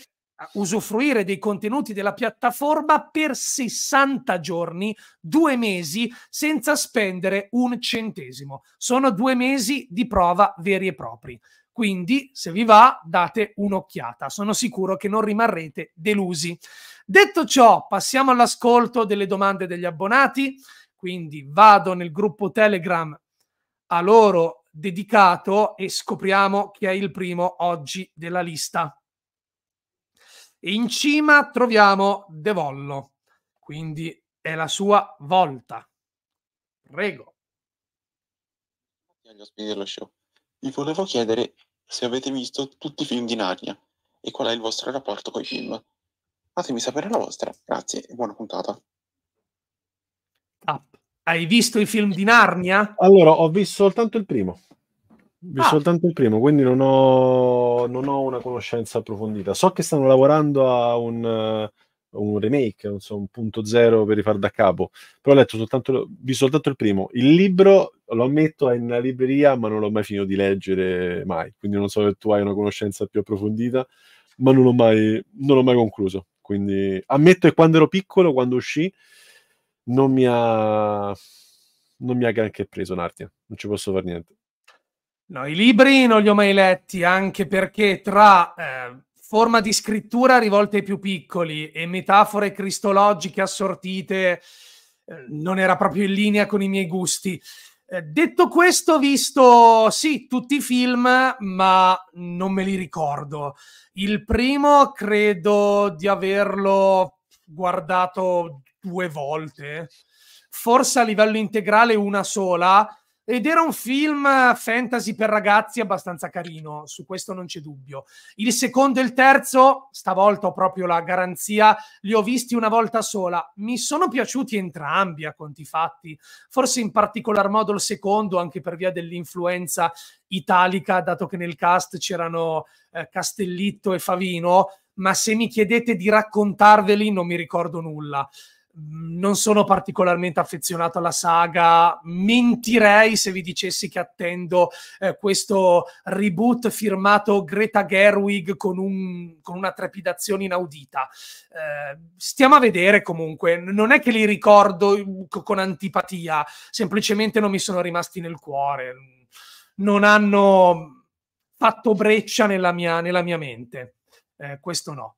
usufruire dei contenuti della piattaforma per 60 giorni, due mesi, senza spendere un centesimo. Sono due mesi di prova veri e propri. Quindi, se vi va, date un'occhiata. Sono sicuro che non rimarrete delusi. Detto ciò, passiamo all'ascolto delle domande degli abbonati. Quindi vado nel gruppo Telegram a loro dedicato e scopriamo chi è il primo oggi della lista. E in cima troviamo De Vollo, quindi è la sua volta. Prego. Agli Vi volevo chiedere se avete visto tutti i film di Narnia e qual è il vostro rapporto con i film. Fatemi sapere la vostra. Grazie e buona puntata. Ah, hai visto i film di Narnia? Allora, ho visto soltanto il primo. Vi ah. soltanto il primo, quindi non ho, non ho, una conoscenza approfondita. So che stanno lavorando a un, un remake, non so, un punto zero per rifar da capo, però ho letto soltanto, vi soltanto il primo. Il libro, lo ammetto, è in una libreria, ma non l'ho mai finito di leggere mai, quindi non so se tu hai una conoscenza più approfondita, ma non l'ho mai, non l'ho mai concluso. Quindi ammetto che quando ero piccolo, quando uscì, non mi ha non mi ha granché preso Narnia, non ci posso fare niente. No, i libri non li ho mai letti, anche perché tra eh, forma di scrittura rivolta ai più piccoli e metafore cristologiche assortite eh, non era proprio in linea con i miei gusti. Eh, detto questo, ho visto sì tutti i film, ma non me li ricordo. Il primo credo di averlo guardato due volte, forse a livello integrale una sola ed era un film fantasy per ragazzi abbastanza carino, su questo non c'è dubbio. Il secondo e il terzo, stavolta ho proprio la garanzia, li ho visti una volta sola. Mi sono piaciuti entrambi a conti fatti, forse in particolar modo il secondo, anche per via dell'influenza italica, dato che nel cast c'erano eh, Castellitto e Favino, ma se mi chiedete di raccontarveli non mi ricordo nulla non sono particolarmente affezionato alla saga, mentirei se vi dicessi che attendo eh, questo reboot firmato Greta Gerwig con, un, con una trepidazione inaudita. Eh, stiamo a vedere comunque, non è che li ricordo mm, con antipatia, semplicemente non mi sono rimasti nel cuore, non hanno fatto breccia nella mia, nella mia mente, eh, questo no.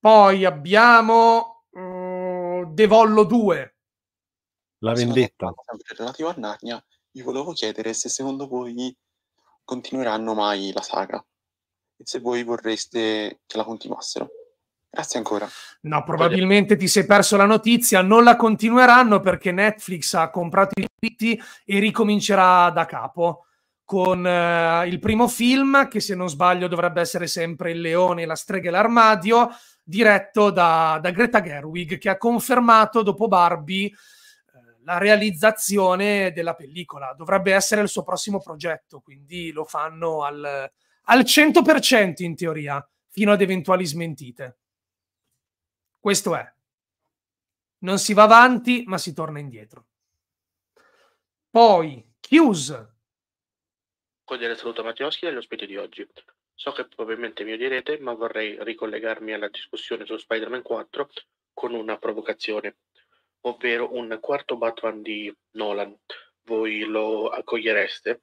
Poi abbiamo Devollo 2. La vendetta. relativo a Narnia, vi volevo chiedere se secondo voi continueranno mai la saga e se voi vorreste che la continuassero. Grazie ancora. No, probabilmente ti sei perso la notizia, non la continueranno perché Netflix ha comprato i diritti e ricomincerà da capo con eh, il primo film che se non sbaglio dovrebbe essere sempre Il leone, la strega e l'armadio, diretto da, da Greta Gerwig, che ha confermato dopo Barbie eh, la realizzazione della pellicola. Dovrebbe essere il suo prossimo progetto, quindi lo fanno al, al 100% in teoria, fino ad eventuali smentite. Questo è. Non si va avanti, ma si torna indietro. Poi, chiuse. Hughes. il saluto a Mattioschi e all'ospite di oggi. So che probabilmente mi odierete, ma vorrei ricollegarmi alla discussione su Spider-Man 4 con una provocazione, ovvero un quarto Batman di Nolan. Voi lo accogliereste?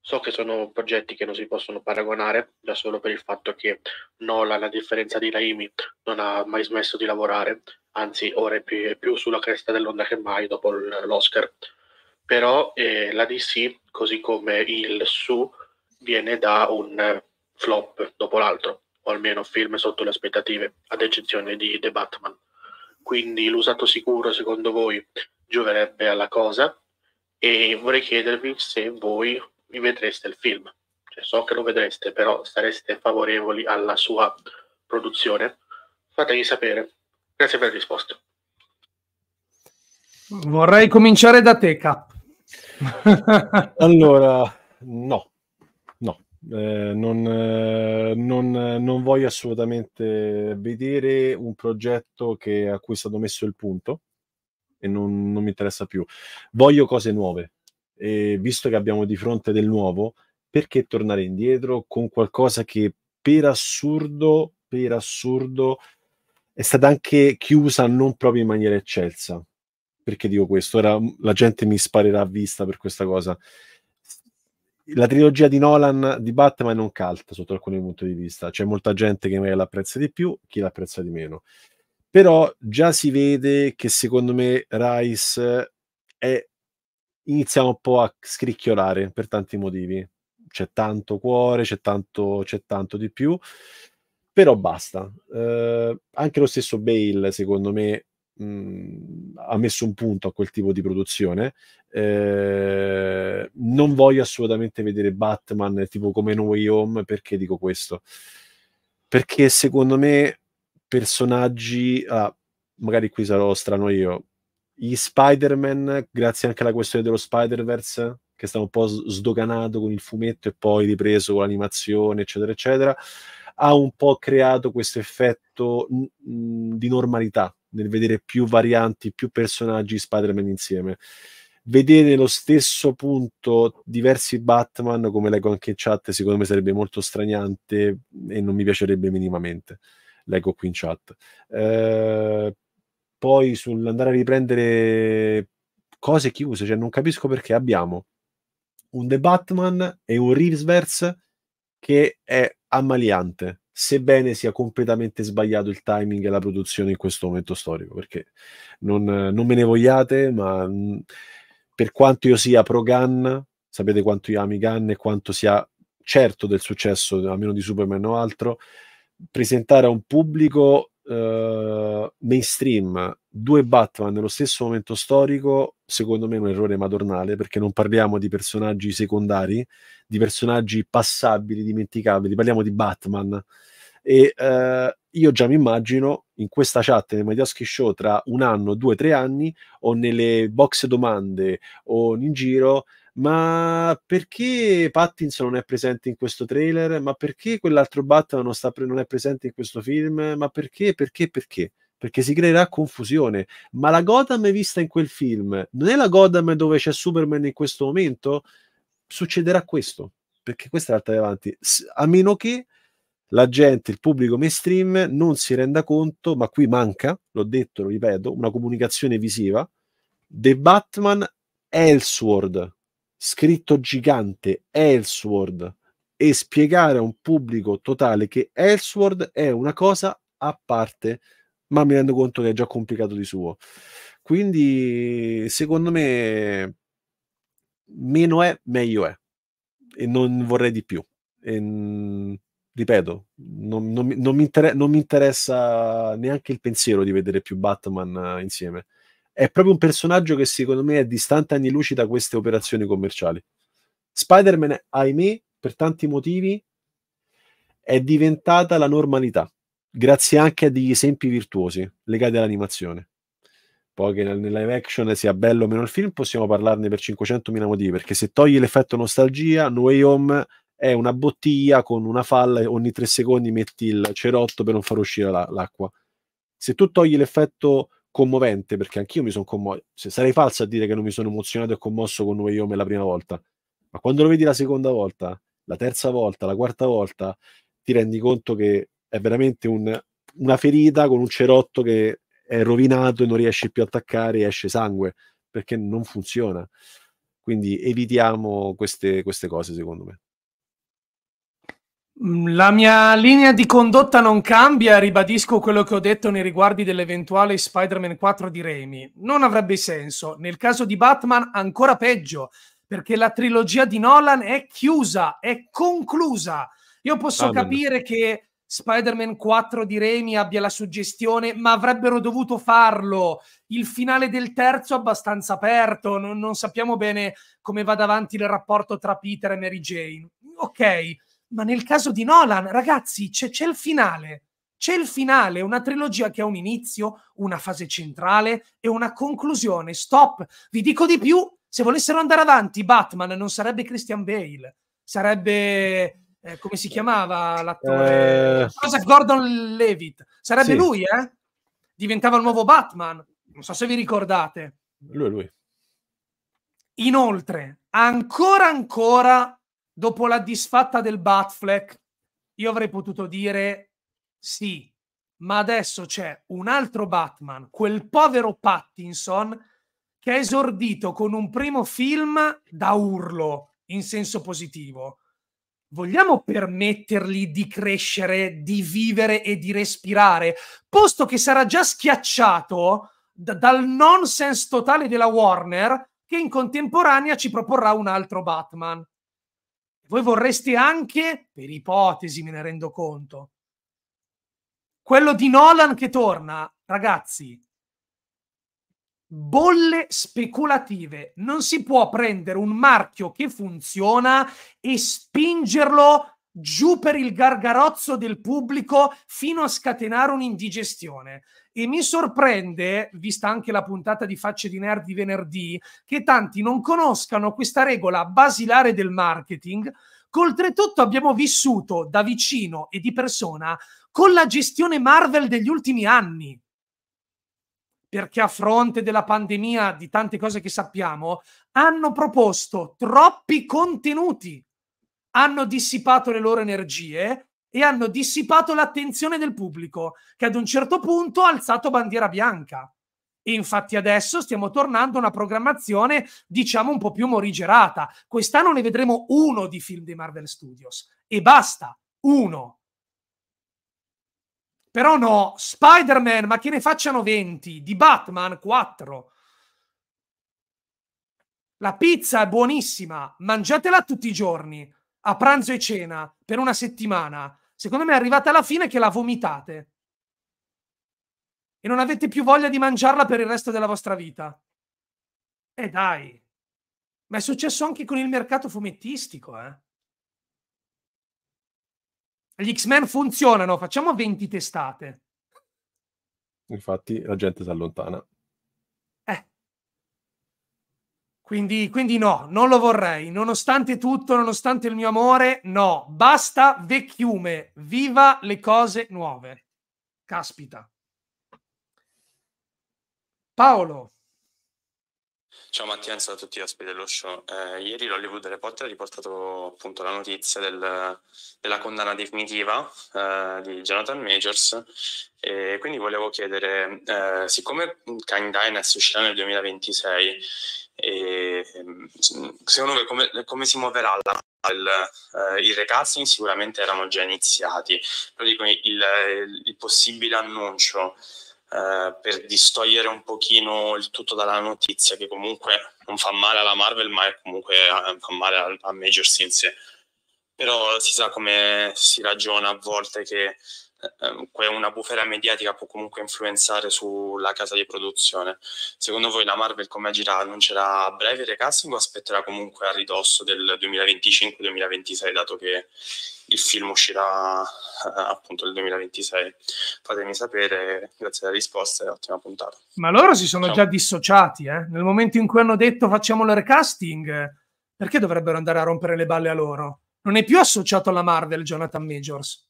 So che sono progetti che non si possono paragonare, già solo per il fatto che Nolan, a differenza di Raimi, non ha mai smesso di lavorare, anzi ora è più, è più sulla cresta dell'onda che mai dopo l'Oscar. Però eh, la DC, così come il su, viene da un flop dopo l'altro, o almeno film sotto le aspettative, ad eccezione di The Batman. Quindi l'usato sicuro, secondo voi, gioverebbe alla cosa? E vorrei chiedervi se voi vi vedreste il film. Cioè, so che lo vedreste, però sareste favorevoli alla sua produzione? Fatemi sapere. Grazie per la risposta. Vorrei cominciare da te, Cap. allora, no. Eh, non, eh, non, non, voglio assolutamente vedere un progetto che, a cui è stato messo il punto e non, non mi interessa più. Voglio cose nuove e visto che abbiamo di fronte del nuovo, perché tornare indietro con qualcosa che per assurdo, per assurdo è stata anche chiusa non proprio in maniera eccelsa? Perché dico questo? Ora la gente mi sparerà a vista per questa cosa la trilogia di Nolan di Batman è un cult sotto alcuni punti di vista. C'è molta gente che magari l'apprezza di più, chi l'apprezza di meno. Però già si vede che secondo me Rice è... inizia un po' a scricchiolare per tanti motivi. C'è tanto cuore, c'è tanto, c'è tanto di più, però basta. Eh, anche lo stesso Bale, secondo me, mh, mhmm, ha messo un punto a quel tipo di produzione. Eh, non voglio assolutamente vedere Batman tipo come No Way Home, perché dico questo? Perché secondo me personaggi, ah, magari qui sarò strano io, gli Spider-Man, grazie anche alla questione dello Spider-Verse, che sta un po' sdoganato con il fumetto e poi ripreso con l'animazione, eccetera, eccetera, ha un po' creato questo effetto di normalità nel vedere più varianti, più personaggi Spider-Man insieme. Vedere nello stesso punto diversi Batman, come leggo anche in chat, secondo me sarebbe molto straniante e non mi piacerebbe minimamente. Leggo qui in chat. Eh, poi sull'andare a riprendere cose chiuse, cioè non capisco perché abbiamo un The Batman e un Reevesverse che è ammaliante, sebbene sia completamente sbagliato il timing e la produzione in questo momento storico, perché non, non me ne vogliate, ma mm, per quanto io sia pro Gun, sapete quanto io ami Gun e quanto sia certo del successo, almeno di Superman o altro, presentare a un pubblico uh, mainstream due Batman nello stesso momento storico, secondo me è un errore madornale, perché non parliamo di personaggi secondari, di personaggi passabili, dimenticabili, parliamo di Batman. E uh, io già mi immagino in questa chat nel Mediaschi Show tra un anno, due, tre anni, o nelle box domande o in giro ma perché Pattinson non è presente in questo trailer? Ma perché quell'altro Batman non, sta, non è presente in questo film? Ma perché, perché, perché? Perché si creerà confusione. Ma la Gotham vista in quel film non è la Gotham dove c'è Superman in questo momento? Succederà questo, perché questa è l'altra davanti. A meno che la gente, il pubblico mainstream non si renda conto, ma qui manca, l'ho detto, lo ripeto, una comunicazione visiva. The Batman Elsword, scritto gigante Elsword e spiegare a un pubblico totale che Elsword è una cosa a parte, ma mi rendo conto che è già complicato di suo. Quindi, secondo me, meno è, meglio è. E non vorrei di più. E, ehm, ripeto, non, non, non, mi inter- non mi interessa neanche il pensiero di vedere più Batman eh, insieme è proprio un personaggio che secondo me è distante anni luce da queste operazioni commerciali. Spider-Man, ahimè, per tanti motivi è diventata la normalità, grazie anche a degli esempi virtuosi legati all'animazione. Poi che nel live action sia bello o meno il film, possiamo parlarne per 500.000 motivi, perché se togli l'effetto nostalgia, No Way Home è una bottiglia con una falla e ogni tre secondi metti il cerotto per non far uscire la- l'acqua. Se tu togli l'effetto commovente perché anch'io mi sono commosso. Sarei falso a dire che non mi sono emozionato e commosso con Nuove Yome la prima volta, ma quando lo vedi la seconda volta, la terza volta, la quarta volta, ti rendi conto che è veramente un, una ferita con un cerotto che è rovinato e non riesci più a attaccare, esce sangue perché non funziona. Quindi evitiamo queste, queste cose, secondo me. Mm, la mia linea di condotta non cambia, ribadisco quello che ho detto nei riguardi dell'eventuale Spider-Man 4 di Raimi. Non avrebbe senso. Nel caso di Batman ancora peggio, perché la trilogia di Nolan è chiusa, è conclusa. Io posso ah, capire che Spider-Man 4 di Raimi abbia la suggestione, ma avrebbero dovuto farlo. Il finale del terzo è abbastanza aperto, non, non sappiamo bene come vada avanti il rapporto tra Peter e Mary Jane. Ok ma nel caso di Nolan, ragazzi, c'è, c'è il finale. C'è il finale, una trilogia che ha un inizio, una fase centrale e una conclusione. Stop. Vi dico di più, se volessero andare avanti, Batman non sarebbe Christian Bale, sarebbe eh, come si chiamava l'attore? Eh... Joseph Gordon Levitt. Sarebbe sì. lui, eh? Diventava il nuovo Batman. Non so se vi ricordate. Lui, lui. Inoltre, ancora ancora dopo la disfatta del Batfleck, io avrei potuto dire sì, ma adesso c'è un altro Batman, quel povero Pattinson che ha esordito con un primo film da urlo in senso positivo. Vogliamo permettergli di crescere, di vivere e di respirare, posto che sarà già schiacciato d- dal nonsense totale della Warner che in contemporanea ci proporrà un altro Batman voi vorreste anche, per ipotesi me ne rendo conto, quello di Nolan che torna, ragazzi, bolle speculative. Non si può prendere un marchio che funziona e spingerlo giù per il gargarozzo del pubblico fino a scatenare un'indigestione. E mi sorprende, vista anche la puntata di Facce di Nerd di venerdì, che tanti non conoscano questa regola basilare del marketing, che oltretutto abbiamo vissuto da vicino e di persona con la gestione Marvel degli ultimi anni perché a fronte della pandemia, di tante cose che sappiamo, hanno proposto troppi contenuti hanno dissipato le loro energie e hanno dissipato l'attenzione del pubblico, che ad un certo punto ha alzato bandiera bianca. E infatti adesso stiamo tornando a una programmazione, diciamo, un po' più morigerata. Quest'anno ne vedremo uno di film di Marvel Studios e basta, uno. Però no, Spider-Man, ma che ne facciano 20, di Batman 4. La pizza è buonissima, mangiatela tutti i giorni, a pranzo e cena per una settimana, secondo me è arrivata alla fine che la vomitate e non avete più voglia di mangiarla per il resto della vostra vita. E eh dai, ma è successo anche con il mercato fumettistico, eh? Gli X-Men funzionano, facciamo 20 testate. Infatti la gente si allontana. Quindi, quindi, no, non lo vorrei. Nonostante tutto, nonostante il mio amore, no. Basta vecchiume, viva le cose nuove. Caspita. Paolo. Ciao Mattia, ciao a tutti gli ospiti dello show. Eh, ieri l'Hollywood Reporter ha riportato appunto la notizia del, della condanna definitiva eh, di Jonathan Majors e quindi volevo chiedere, eh, siccome Kang Dynasty uscirà nel 2026, e, mm, secondo me come, come si muoverà la, il, eh, i ragazzi? Sicuramente erano già iniziati, però dico il, il possibile annuncio eh, per distogliere un pochino il tutto dalla notizia che comunque non fa male alla Marvel ma è comunque eh, fa male a, a Majors in sé. Però si sa come si ragiona a volte che eh, ehm, una bufera mediatica può comunque influenzare sulla casa di produzione. Secondo voi la Marvel come agirà? Annuncerà a breve il recasting o aspetterà comunque a ridosso del 2025-2026, dato che il film uscirà eh, appunto nel 2026? Fatemi sapere, grazie della risposta e ottima puntata. Ma loro si sono Ciao. già dissociati, eh? nel momento in cui hanno detto facciamo il recasting, perché dovrebbero andare a rompere le balle a loro? Non è più associato alla Marvel Jonathan Majors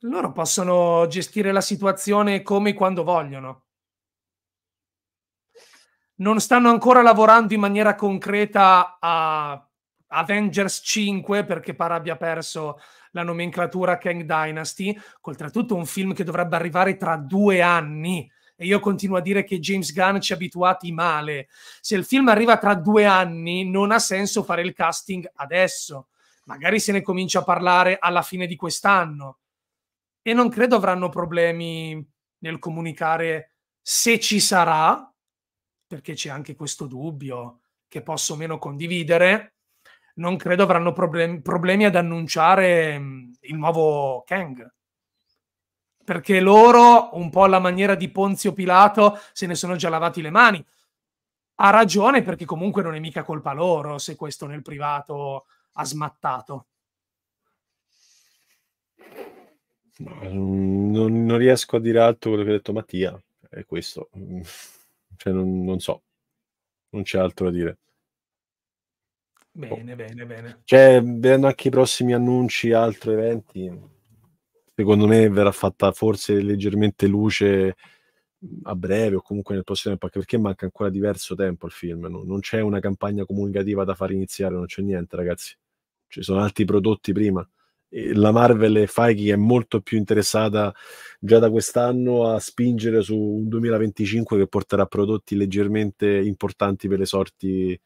loro possono gestire la situazione come e quando vogliono. Non stanno ancora lavorando in maniera concreta a Avengers 5 perché pare abbia perso la nomenclatura Kang Dynasty, oltretutto un film che dovrebbe arrivare tra due anni. E io continuo a dire che James Gunn ci ha abituati male. Se il film arriva tra due anni, non ha senso fare il casting adesso. Magari se ne comincia a parlare alla fine di quest'anno e non credo avranno problemi nel comunicare se ci sarà, perché c'è anche questo dubbio che posso meno condividere, non credo avranno problem- problemi ad annunciare mm, il nuovo Kang. Perché loro, un po' alla maniera di Ponzio Pilato, se ne sono già lavati le mani. Ha ragione perché comunque non è mica colpa loro se questo nel privato ha smattato. Mm, non, non, riesco a dire altro quello che ha detto Mattia, è questo. Mm, cioè, non, non so, non c'è altro da dire. Bene, oh. bene, bene. Cioè, vedendo anche i prossimi annunci, altri eventi, secondo me verrà fatta forse leggermente luce mm, a breve o comunque nel prossimo tempo, anche perché manca ancora diverso tempo al film, no? non c'è una campagna comunicativa da far iniziare, non c'è niente ragazzi, ci sono altri prodotti prima la Marvel e Feige è molto più interessata già da quest'anno a spingere su un 2025 che porterà prodotti leggermente importanti per le sorti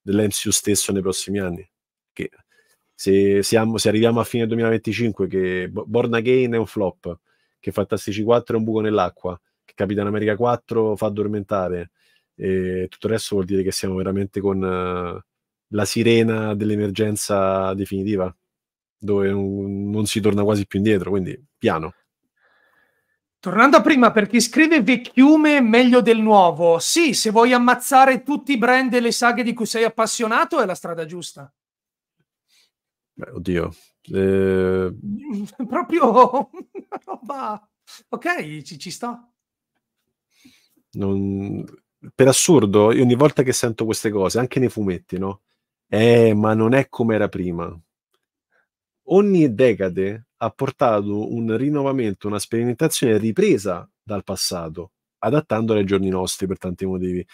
dell'MCU stesso nei prossimi anni. Che se, siamo, se arriviamo a fine 2025 che Born Again è un flop, che Fantastici 4 è un buco nell'acqua, che Capitan America 4 fa addormentare, e tutto il resto vuol dire che siamo veramente con uh, la sirena dell'emergenza definitiva dove non si torna quasi più indietro, quindi piano. Tornando a prima, per chi scrive vecchiume meglio del nuovo, sì, se vuoi ammazzare tutti i brand e le saghe di cui sei appassionato è la strada giusta. Beh, oddio. Eh... Proprio una roba... Ok, ci, ci sto. Non... Per assurdo, io ogni volta che sento queste cose, anche nei fumetti, no? Eh, ma non è come era prima ogni decade ha portato un rinnovamento, una sperimentazione ripresa dal passato, adattandola ai giorni nostri per tanti motivi.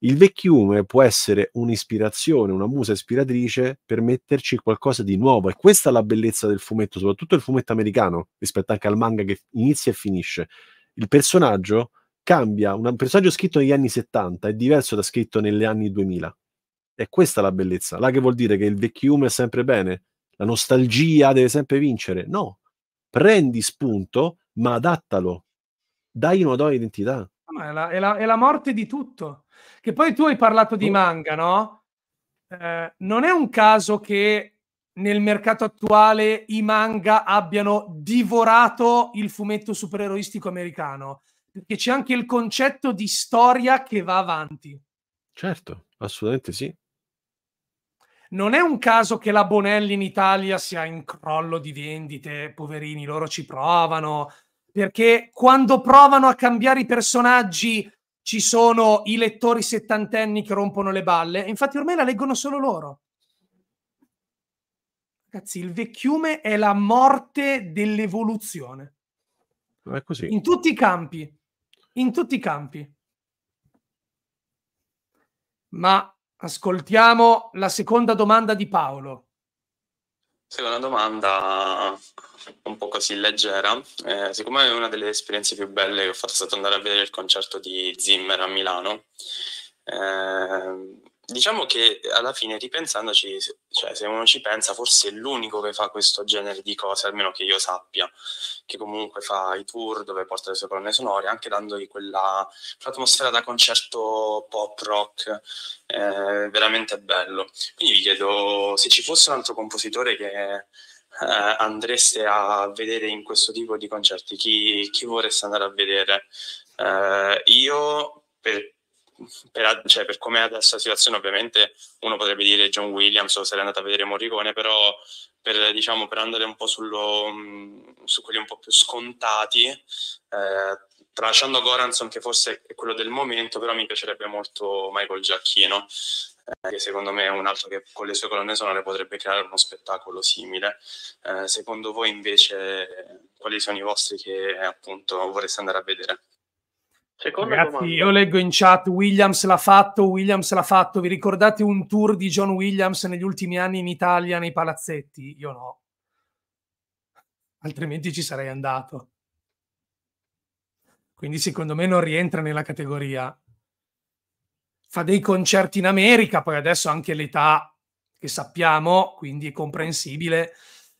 Il vecchiume può essere un'ispirazione, una musa ispiratrice per metterci qualcosa di nuovo e questa è la bellezza del fumetto, soprattutto il fumetto americano, rispetto anche al manga che inizia e finisce. Il personaggio cambia, un personaggio scritto negli anni 70 è diverso da scritto negli anni 2000. E questa è la bellezza, La che vuol dire che il vecchiume è sempre bene, la nostalgia deve sempre vincere. No, prendi spunto, ma adattalo, dai una nuova identità. È la, è, la, è la, morte di tutto. Che poi tu hai parlato di manga, no? Eh, non è un caso che nel mercato attuale i manga abbiano divorato il fumetto supereroistico americano, perché c'è anche il concetto di storia che va avanti. Certo, assolutamente sì non è un caso che la Bonelli in Italia sia in crollo di vendite, poverini, loro ci provano, perché quando provano a cambiare i personaggi ci sono i lettori settantenni che rompono le balle, infatti ormai la leggono solo loro. Ragazzi, il vecchiume è la morte dell'evoluzione. È così. In tutti i campi, in tutti i campi. Ma Ascoltiamo la seconda domanda di Paolo. Seconda domanda, un po' così leggera. Eh, siccome una delle esperienze più belle che ho fatto è stata andare a vedere il concerto di Zimmer a Milano, eh, diciamo che eh, alla fine ripensandoci, cioè se uno ci pensa, forse è l'unico che fa questo genere di cose, almeno che io sappia, che comunque fa i tour dove porta le sue colonne sonore, anche dandogli quella, quell'atmosfera da concerto pop rock, eh, veramente bello. Quindi vi chiedo se ci fosse un altro compositore che eh, andreste a vedere in questo tipo di concerti, chi, chi vorreste andare a vedere? Eh, io per per, cioè, per come è adesso la situazione, ovviamente uno potrebbe dire John Williams o se l'è andata a vedere Morricone, però per, diciamo, per andare un po' sullo, su quelli un po' più scontati, eh, tralasciando Goranson che forse è quello del momento, però mi piacerebbe molto Michael Giacchino, eh, che secondo me è un altro che con le sue colonne sonore potrebbe creare uno spettacolo simile. Eh, secondo voi invece quali sono i vostri che appunto vorreste andare a vedere? Seconda Ragazzi, domanda. io leggo in chat Williams l'ha fatto, Williams l'ha fatto. Vi ricordate un tour di John Williams negli ultimi anni in Italia nei palazzetti? Io no. Altrimenti ci sarei andato. Quindi secondo me non rientra nella categoria. Fa dei concerti in America, poi adesso anche l'età che sappiamo, quindi è comprensibile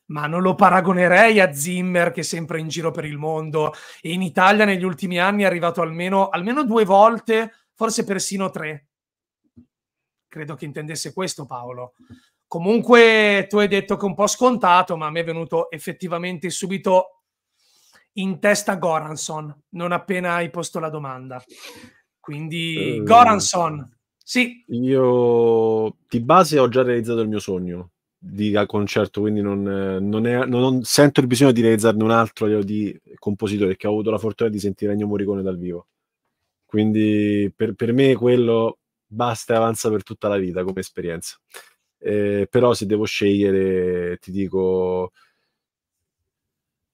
ma non lo paragonerei a Zimmer che è sempre in giro per il mondo e in Italia negli ultimi anni è arrivato almeno, almeno due volte, forse persino tre. Credo che intendesse questo Paolo. Comunque tu hai detto che è un po' scontato, ma a me è venuto effettivamente subito in testa Goranson, non appena hai posto la domanda. Quindi uh, Goranson, sì. Io di base ho già realizzato il mio sogno, di concerto, quindi non, non, è, non, non, sento il bisogno di realizzarne un altro di compositore, perché ho avuto la fortuna di sentire Ennio Morricone dal vivo. Quindi per, per, me quello basta e avanza per tutta la vita come esperienza. Eh, però se devo scegliere, ti dico...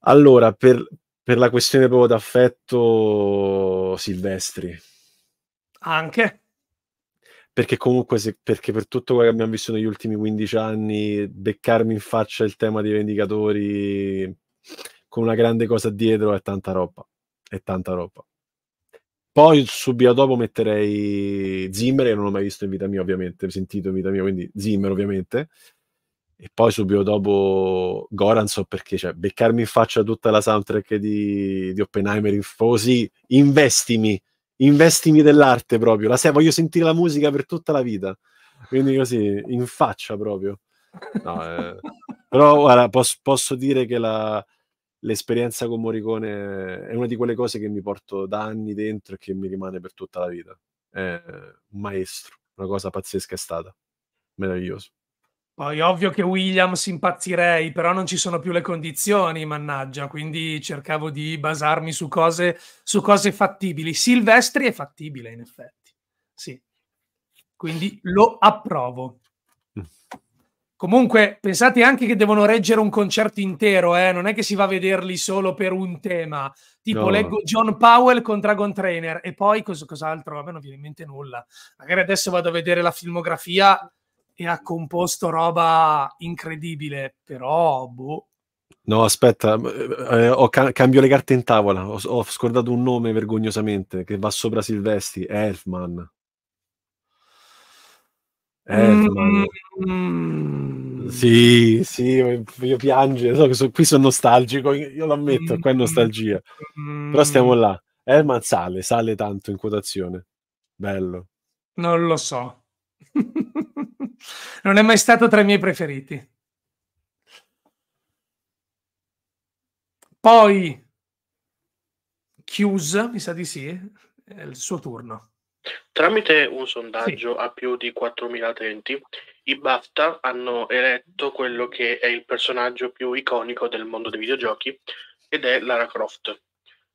Allora, per, per la questione proprio d'affetto, Silvestri. Anche? perché comunque se, perché per tutto quello che abbiamo visto negli ultimi 15 anni, beccarmi in faccia il tema dei Vendicatori con una grande cosa dietro è tanta roba, è tanta roba. Poi subito dopo metterei Zimmer, che non l'ho mai visto in vita mia ovviamente, sentito in vita mia, quindi Zimmer ovviamente. E poi subito dopo Goranson, perché cioè, beccarmi in faccia tutta la soundtrack di, di Oppenheimer, in fosi investimi, investimi dell'arte proprio. La, voglio sentire la musica per tutta la vita. Quindi così, in faccia proprio. No, eh. Però guarda, posso, posso dire che la, l'esperienza con Morricone è una di quelle cose che mi porto da anni dentro e che mi rimane per tutta la vita. È un maestro, una cosa pazzesca è stata. Meraviglioso. Poi ovvio che Williams impazzirei, però non ci sono più le condizioni, mannaggia, quindi cercavo di basarmi su cose, su cose fattibili. Silvestri è fattibile, in effetti, sì. Quindi lo approvo. Mm. Comunque, pensate anche che devono reggere un concerto intero, eh? non è che si va a vederli solo per un tema. Tipo, no. leggo John Powell con Dragon Trainer e poi cos- cos'altro? A me non viene in mente nulla. Magari adesso vado a vedere la filmografia e ha composto roba incredibile, però boh. No, aspetta, eh, ho ca- cambio le carte in tavola. Ho, ho, scordato un nome vergognosamente che va sopra Silvestri, Elfman. Elfman. Mm. Sì, sì, voglio piangere. So, so, qui sono nostalgico, io lo ammetto, mm. qua è nostalgia. Mm. Però stiamo mm. là. Elfman sale, sale tanto in quotazione. Bello. Non lo so non è mai stato tra i miei preferiti. Poi Chius, mi sa di sì, è il suo turno. Tramite un sondaggio sì. a più di 4.000 utenti, i BAFTA hanno eletto quello che è il personaggio più iconico del mondo dei videogiochi ed è Lara Croft.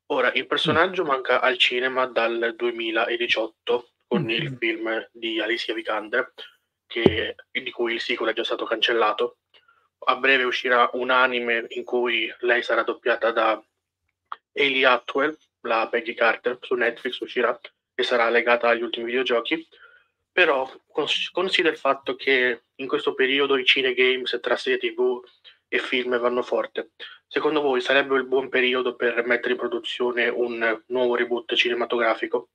Ora, il personaggio mm. manca al cinema dal 2018 con mm il film di Alicia Vikander, che, di cui il sequel è già stato cancellato. A breve uscirà un anime in cui lei sarà doppiata da Ailey Atwell, la Peggy Carter, su Netflix uscirà e sarà legata agli ultimi videogiochi. Però cons- considera il fatto che in questo periodo i cinegames tra serie tv e film vanno forte. Secondo voi sarebbe il buon periodo per mettere in produzione un nuovo reboot cinematografico?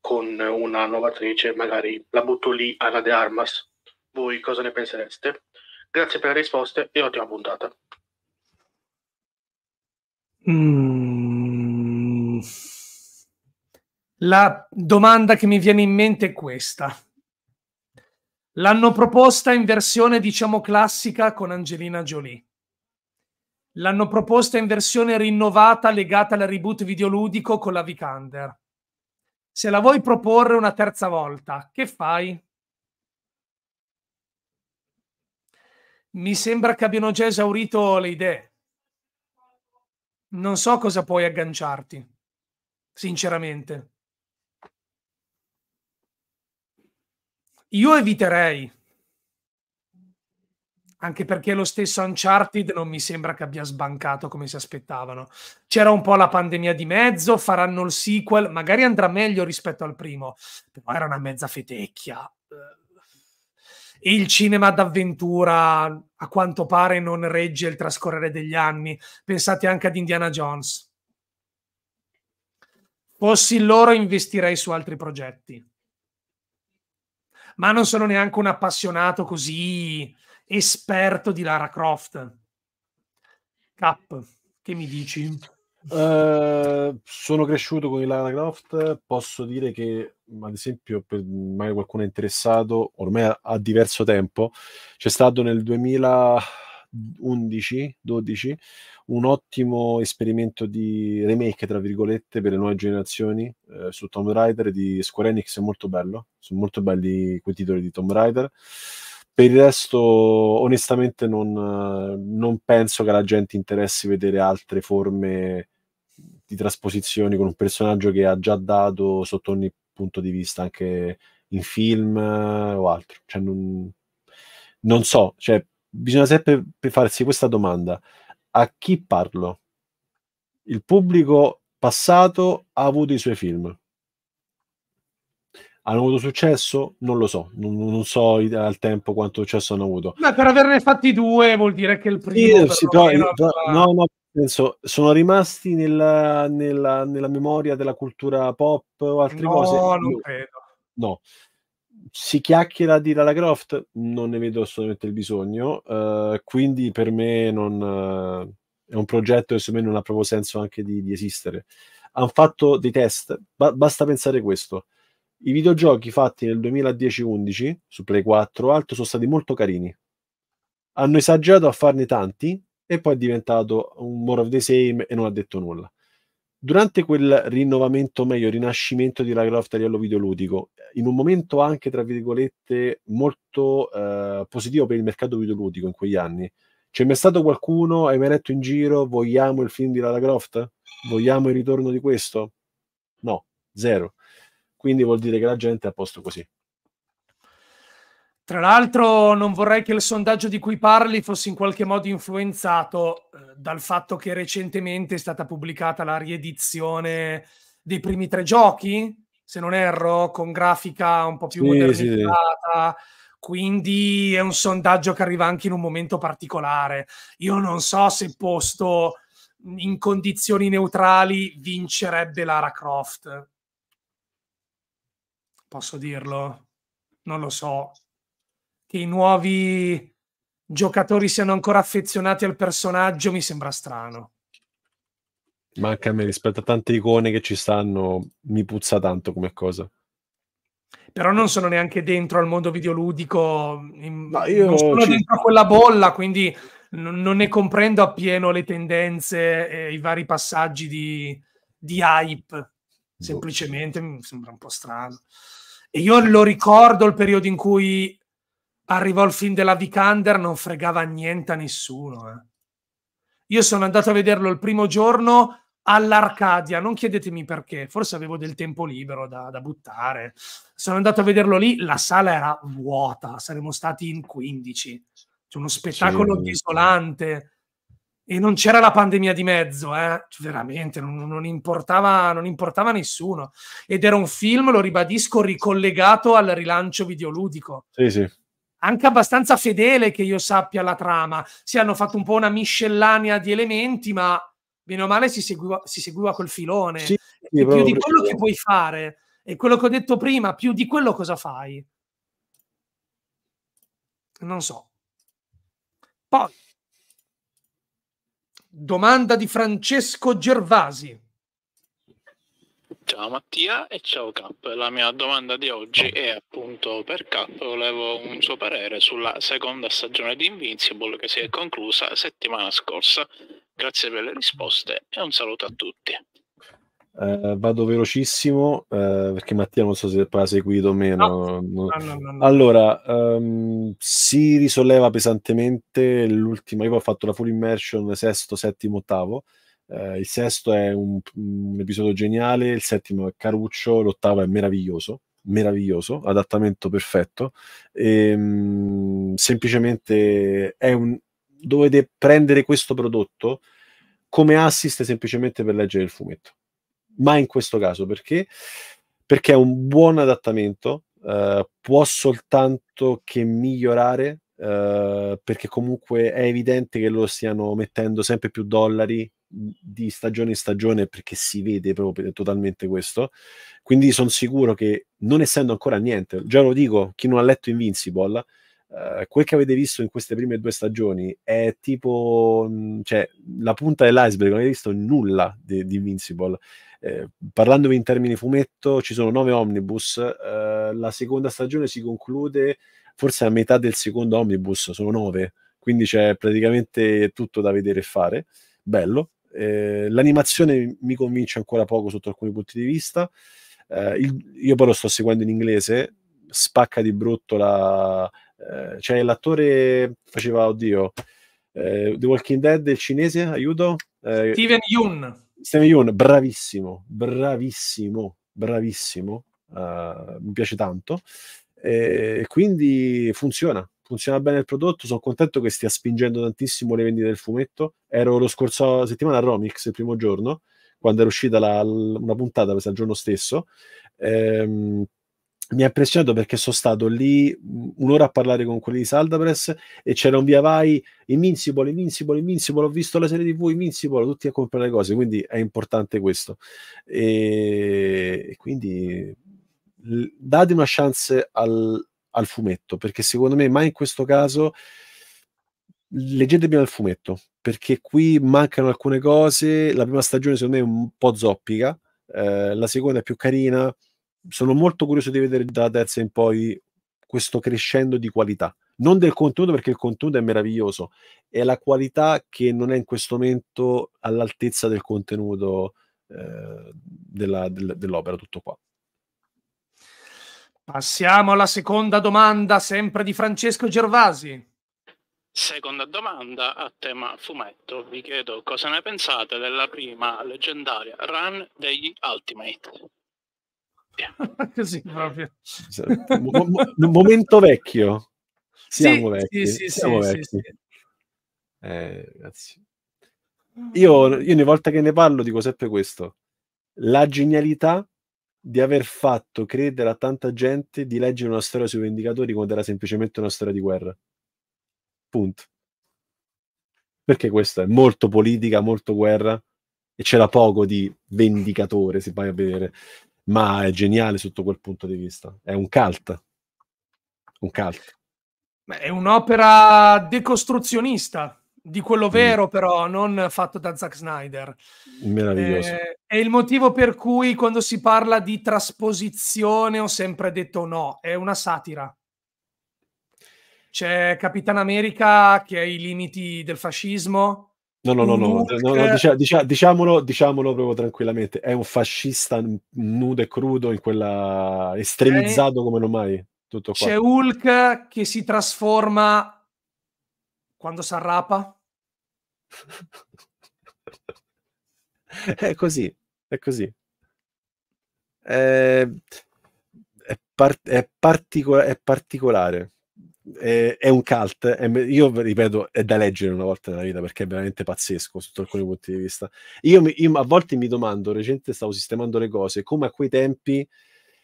con una nuova attrice, magari la butto lì Anna De Armas. Voi cosa ne pensereste? Grazie per le risposte e ottima puntata. Mm. La domanda che mi viene in mente è questa. L'hanno proposta in versione, diciamo, classica con Angelina Jolie. L'hanno proposta in versione rinnovata legata al reboot videoludico con la Vikander se la vuoi proporre una terza volta, che fai? Mi sembra che abbiano già esaurito le idee. Non so cosa puoi agganciarti, sinceramente. Io eviterei anche perché lo stesso Uncharted non mi sembra che abbia sbancato come si aspettavano. C'era un po' la pandemia di mezzo, faranno il sequel, magari andrà meglio rispetto al primo, però era una mezza fetecchia. E il cinema d'avventura, a quanto pare, non regge il trascorrere degli anni. Pensate anche ad Indiana Jones. Fossi loro, investirei su altri progetti. Ma non sono neanche un appassionato così esperto di Lara Croft. Cap, che mi dici? Uh, sono cresciuto con il Lara Croft, posso dire che ad esempio per mai qualcuno è interessato, ormai a, diverso tempo, c'è stato nel 2011-12 un ottimo esperimento di remake, tra virgolette, per le nuove generazioni eh, su Tomb Raider di Square Enix, è molto bello, sono molto belli quei titoli di Tomb Raider per il resto onestamente non, non, penso che la gente interessi vedere altre forme di trasposizioni con un personaggio che ha già dato sotto ogni punto di vista anche in film eh, o altro cioè, non, non, so cioè, bisogna sempre farsi questa domanda a chi parlo? il pubblico passato ha avuto i suoi film hanno avuto successo? Non lo so, non, non so al tempo quanto successo hanno avuto. Ma per averne fatti due vuol dire che il primo... Sì, sì, però, però, fa... no, no, penso, sono rimasti nella, nella, nella, memoria della cultura pop o altre no, cose? No, non credo. No. Si chiacchiera di Lara Croft? Non ne vedo assolutamente il bisogno, uh, quindi per me non, uh, è un progetto che secondo me non ha proprio senso anche di, di esistere. Hanno fatto dei test, ba- basta pensare questo i videogiochi fatti nel 2010-11 su Play 4 alto sono stati molto carini. Hanno esagerato a farne tanti e poi è diventato un more of the same e non ha detto nulla. Durante quel rinnovamento, meglio rinascimento di Lara Croft a livello videoludico, in un momento anche tra virgolette molto eh, positivo per il mercato videoludico in quegli anni, c'è mai stato qualcuno, hai mai letto in giro, vogliamo il film di Lara Croft? Vogliamo il ritorno di questo? No, zero. Quindi vuol dire che la gente è a posto così. Tra l'altro non vorrei che il sondaggio di cui parli fosse in qualche modo influenzato eh, dal fatto che recentemente è stata pubblicata la riedizione dei primi tre giochi, se non erro, con grafica un po' più sì, modernizzata. Sì, sì. Quindi è un sondaggio che arriva anche in un momento particolare. Io non so se posto in condizioni neutrali vincerebbe Lara Croft posso dirlo, non lo so, che i nuovi giocatori siano ancora affezionati al personaggio mi sembra strano. Ma anche a me, rispetto a tante icone che ci stanno, mi puzza tanto come cosa. Però non sono neanche dentro al mondo videoludico, Ma io non sono ci... dentro a quella bolla, quindi non ne comprendo appieno le tendenze e i vari passaggi di, di hype. Boh. Semplicemente mi sembra un po' strano. E io lo ricordo il periodo in cui arrivò il film della Vikander, non fregava niente a nessuno. Eh. Io sono andato a vederlo il primo giorno all'Arcadia, non chiedetemi perché, forse avevo del tempo libero da, da buttare. Sono andato a vederlo lì, la sala era vuota, saremmo stati in 15. C'è uno spettacolo sì. desolante e non c'era la pandemia di mezzo, eh? veramente non, non, importava, non importava nessuno. Ed era un film, lo ribadisco, ricollegato al rilancio videoludico. Sì, sì. Anche abbastanza fedele che io sappia la trama. Si hanno fatto un po' una miscellanea di elementi, ma meno male si seguiva, si seguiva col filone. Sì, sì, più di quello che puoi fare, e quello che ho detto prima, più di quello cosa fai? Non so. Poi Domanda di Francesco Gervasi. Ciao Mattia e ciao Cap. La mia domanda di oggi è appunto per Cap. Volevo un suo parere sulla seconda stagione di Invincible che si è conclusa settimana scorsa. Grazie per le risposte e un saluto a tutti. Uh, vado velocissimo uh, perché Mattia non so se ha seguito o meno. No. No, no, allora, um, si risolleva pesantemente l'ultima. Io ho fatto la full immersion sesto, settimo, ottavo. Uh, il sesto è un, un, episodio geniale, il settimo è caruccio, l'ottavo è meraviglioso, meraviglioso, adattamento perfetto. E, um, semplicemente è un dovete prendere questo prodotto come assist semplicemente per leggere il fumetto ma in questo caso perché? Perché è un buon adattamento, eh, può soltanto che migliorare, eh, perché comunque è evidente che loro stiano mettendo sempre più dollari di stagione in stagione perché si vede proprio totalmente questo quindi sono sicuro che non essendo ancora niente già lo dico chi non ha letto Invincible Uh, quel che avete visto in queste prime due stagioni è tipo mm, cioè, la punta dell'iceberg, non avete visto nulla di, di Invincible. Eh, parlandovi in termini fumetto, ci sono nove omnibus, eh, la seconda stagione si conclude forse a metà del secondo omnibus, sono nove, quindi c'è praticamente tutto da vedere e fare, bello. Eh, l'animazione mi convince ancora poco sotto alcuni punti di vista, eh, il, io poi lo sto seguendo in inglese, spacca di brutto la... Eh, cioè l'attore faceva, oddio, The Walking Dead, il cinese, aiuto? Steven Yun. Steven Yeun, bravissimo, bravissimo, bravissimo, uh, mi piace tanto. E quindi funziona, funziona bene il prodotto. Sono contento che stia spingendo tantissimo le vendite del fumetto. Ero lo scorso settimana a Romix, il primo giorno, quando era uscita la, una puntata, per il giorno stesso. Ehm, mi ha impressionato perché sono stato lì un'ora a parlare con quelli di Saldapress e c'era un via vai Invincible, Invincible, Invincible, ho visto la serie TV Invincible, tutti a comprare le cose, quindi è importante questo. E quindi date una chance al, al fumetto, perché secondo me, mai in questo caso, leggete bene il fumetto, perché qui mancano alcune cose, la prima stagione secondo me è un po' zoppica, eh, la seconda è più carina, sono molto curioso di vedere da terza in poi questo crescendo di qualità. Non del contenuto, perché il contenuto è meraviglioso, è la qualità che non è in questo momento all'altezza del contenuto eh, della, del, dell'opera, tutto qua. Passiamo alla seconda domanda, sempre di Francesco Gervasi. Seconda domanda a tema fumetto. Vi chiedo cosa ne pensate della prima leggendaria run degli Ultimate vecchia. Così proprio. Mo- mo- momento vecchio. Siamo sì, vecchi. Sì, sì, Siamo sì, vecchi. Eh, io, io ogni volta che ne parlo dico sempre questo. La genialità di aver fatto credere a tanta gente di leggere una storia sui Vendicatori quando era semplicemente una storia di guerra. Punto. Perché questa è molto politica, molto guerra e c'era poco di vendicatore, se vai a vedere ma è geniale sotto quel punto di vista. È un cult. Un cult. È un'opera decostruzionista di quello mm. vero, mm. però, non fatto da Zack Snyder. Meraviglioso. Eh, è il motivo per cui quando si parla di trasposizione ho sempre detto no, è una satira. C'è Capitan America che ha i limiti del fascismo, No, no, no, no, no, no dicia, dicia, diciamolo, diciamolo proprio tranquillamente. È un fascista nudo e crudo, in quella estremizzato come non mai. Tutto qua. C'è Hulk che si trasforma quando si arrapa. è così, è così. Eh. È, è, par- è, partico- è particolare. Ehm, è, un cult, è, io ripeto, è da leggere una volta nella vita perché è veramente pazzesco sotto alcuni punti di vista. Io, io a volte mi domando, recente stavo sistemando le cose, come a quei tempi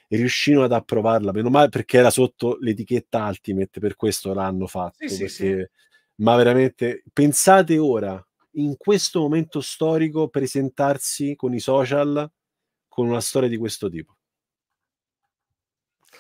riuscirono ad approvarla, meno male perché era sotto l'etichetta Ultimate, per questo l'hanno fatto. Sì, perché, sì, sì. Ma veramente, pensate ora, in questo momento storico, presentarsi con i social con una storia di questo tipo.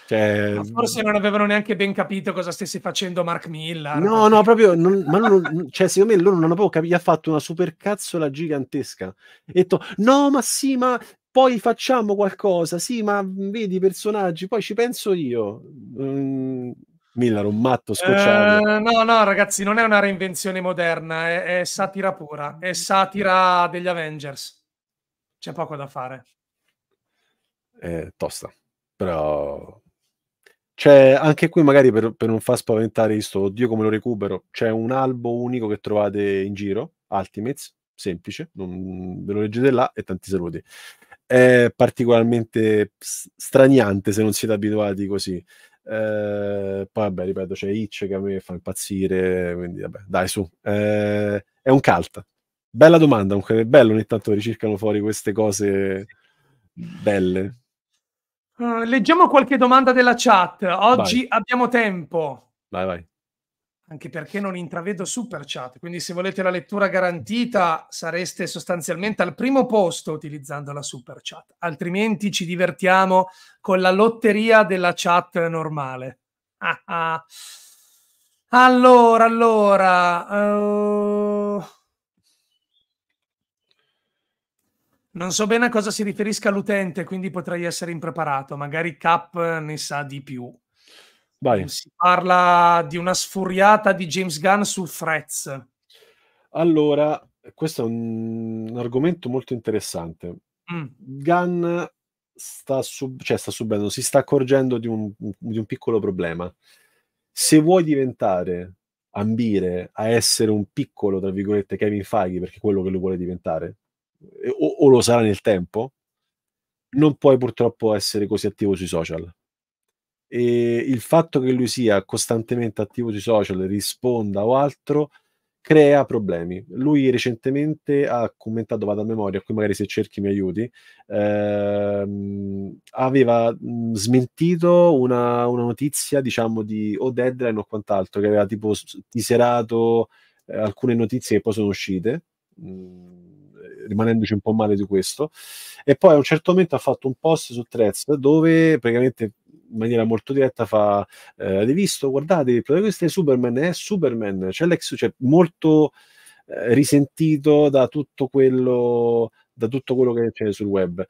Cioè... Forse non avevano neanche ben capito cosa stesse facendo Mark Millar. No, perché... no, proprio. Non, ma non, cioè, secondo me loro non hanno proprio capito. Ha fatto una supercazzola gigantesca. E detto, no, ma sì, ma poi facciamo qualcosa. Sì, ma vedi i personaggi, poi ci penso io. Mm, Millar, un matto scocciato. Eh, no, no, ragazzi, non è una reinvenzione moderna, è, è satira pura. È satira degli Avengers. C'è poco da fare. È eh, tosta, però c'è cioè, anche qui magari per, per non far spaventare questo, oddio come lo recupero, c'è un albo unico che trovate in giro, Ultimates, semplice, non, ve lo leggete là e tanti saluti. È particolarmente straniante se non siete abituati così. Eh, poi vabbè, ripeto, c'è Hitch che a me fa impazzire, quindi vabbè, dai su. Eh, è un cult. Bella domanda, comunque è bello ogni tanto ricercano fuori queste cose belle. Uh, leggiamo qualche domanda della chat. Oggi vai. abbiamo tempo. Vai, vai. Anche perché non intravedo super chat, quindi se volete la lettura garantita sareste sostanzialmente al primo posto utilizzando la super chat, altrimenti ci divertiamo con la lotteria della chat normale. Ah, ah. Allora, allora... Uh... Non so bene a cosa si riferisca l'utente, quindi potrei essere impreparato. Magari Cap ne sa di più. Vai. Si parla di una sfuriata di James Gunn su Frez. Allora, questo è un, argomento molto interessante. Mm. Gunn sta, sub, cioè sta, subendo, si sta accorgendo di un, di un piccolo problema. Se vuoi diventare ambire a essere un piccolo, tra virgolette, Kevin Feige, perché è quello che lo vuole diventare, eh, o, o lo sarà nel tempo, non puoi purtroppo essere così attivo sui social. E il fatto che lui sia costantemente attivo sui social, risponda o altro, crea problemi. Lui recentemente ha commentato, vado a memoria, qui magari se cerchi mi aiuti, ehm, aveva mm, smentito una, una, notizia, diciamo, di o deadline o quant'altro, che aveva tipo tiserato eh, alcune notizie che poi sono uscite. Mh, mm rimanendoci un po' male di questo. E poi a un certo momento ha fatto un post su Threads dove praticamente in maniera molto diretta fa eh, avete visto, guardate, il protagonista di Superman è Superman, c'è l'ex, cioè molto eh, risentito da tutto quello da tutto quello che c'è sul web.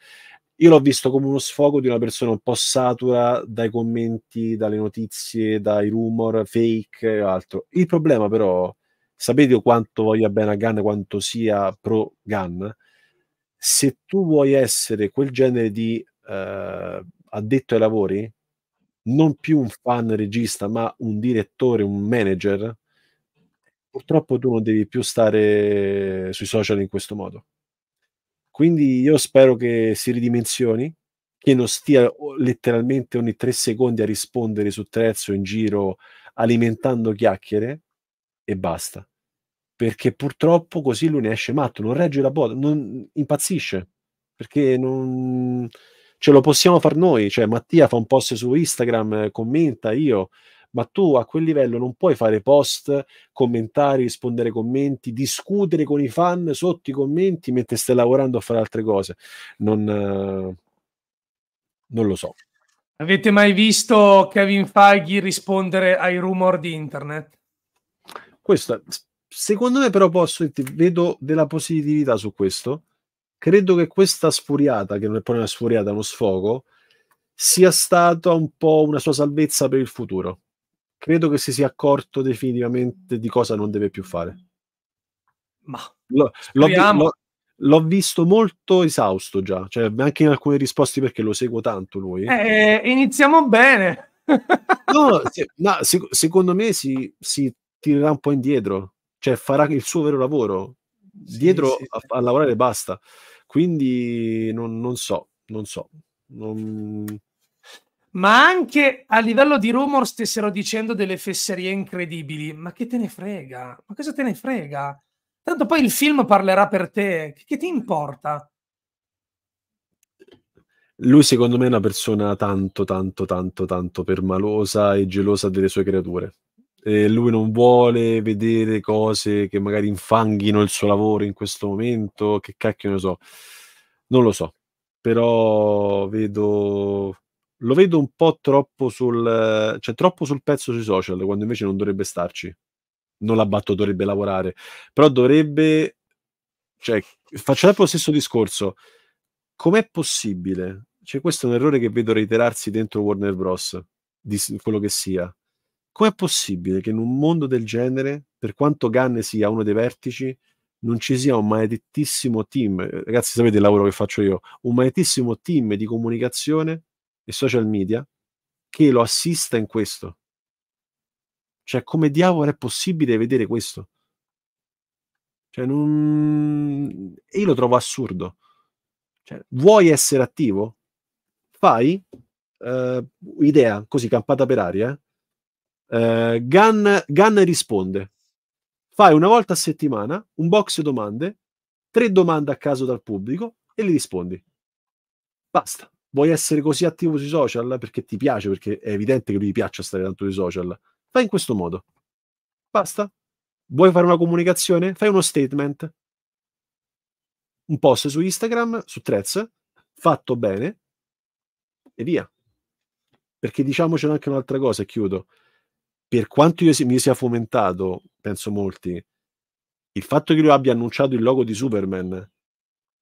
Io l'ho visto come uno sfogo di una persona un po' satura dai commenti, dalle notizie, dai rumor fake e altro. Il problema però sapete quanto voglia bene a Gunn, quanto sia pro Gunn, se tu vuoi essere quel genere di eh, addetto ai lavori, non più un fan regista, ma un direttore, un manager, purtroppo tu non devi più stare sui social in questo modo. Quindi io spero che si ridimensioni, che non stia letteralmente ogni tre secondi a rispondere su Trezzo in giro alimentando chiacchiere, e basta. Perché purtroppo così lui ne esce matto, non regge la botta, non impazzisce. Perché non ce lo possiamo far noi. Cioè, Mattia fa un post su Instagram, commenta io, ma tu a quel livello non puoi fare post, commentare, rispondere ai commenti, discutere con i fan sotto i commenti mentre stai lavorando a fare altre cose. Non, non lo so. Avete mai visto Kevin Feige rispondere ai rumor di internet? Questo, secondo me però posso dirti vedo della positività su questo. Credo che questa sfuriata, che non è poi una sfuriata, uno sfogo, sia stata un po' una sua salvezza per il futuro. Credo che si sia accorto definitivamente di cosa non deve più fare. Ma l'ho, l'ho, l'ho visto molto esausto già, cioè anche in alcune risposte perché lo seguo tanto lui. Eh, eh iniziamo bene. no, se, no, se, secondo me si, si, tirerà un po' indietro, cioè farà il suo vero lavoro, sì, dietro sì, a, a, lavorare basta. Quindi non, non so, non so. Non... Ma anche a livello di rumor stessero dicendo delle fesserie incredibili. Ma che te ne frega? Ma cosa te ne frega? Tanto poi il film parlerà per te. Che, che ti importa? Lui secondo me è una persona tanto, tanto, tanto, tanto permalosa e gelosa delle sue creature eh, lui non vuole vedere cose che magari infanghino il suo lavoro in questo momento, che cacchio ne so, non lo so, però vedo, lo vedo un po' troppo sul, cioè, troppo sul pezzo sui social, quando invece non dovrebbe starci, non l'abbatto dovrebbe lavorare, però dovrebbe, cioè, faccio sempre lo stesso discorso, com'è possibile? Cioè, questo è un errore che vedo reiterarsi dentro Warner Bros. Di quello che sia, com'è possibile che in un mondo del genere, per quanto Gunn sia uno dei vertici, non ci sia un maledettissimo team, eh, ragazzi sapete il lavoro che faccio io, un maledettissimo team di comunicazione e social media che lo assista in questo. Cioè, come diavolo è possibile vedere questo? Cioè, non... Io lo trovo assurdo. Cioè, vuoi essere attivo? Fai uh, idea così campata per aria, eh? Uh, Gunn, Gunn risponde. Fai una volta a settimana un box domande, tre domande a caso dal pubblico e le rispondi. Basta. Vuoi essere così attivo sui social perché ti piace, perché è evidente che lui piaccia stare tanto sui social. Fai in questo modo. Basta. Vuoi fare una comunicazione? Fai uno statement. Un post su Instagram, su Threads, fatto bene e via. Perché diciamocelo anche un'altra cosa e chiudo per quanto io si, mi sia fomentato, penso molti, il fatto che lui abbia annunciato il logo di Superman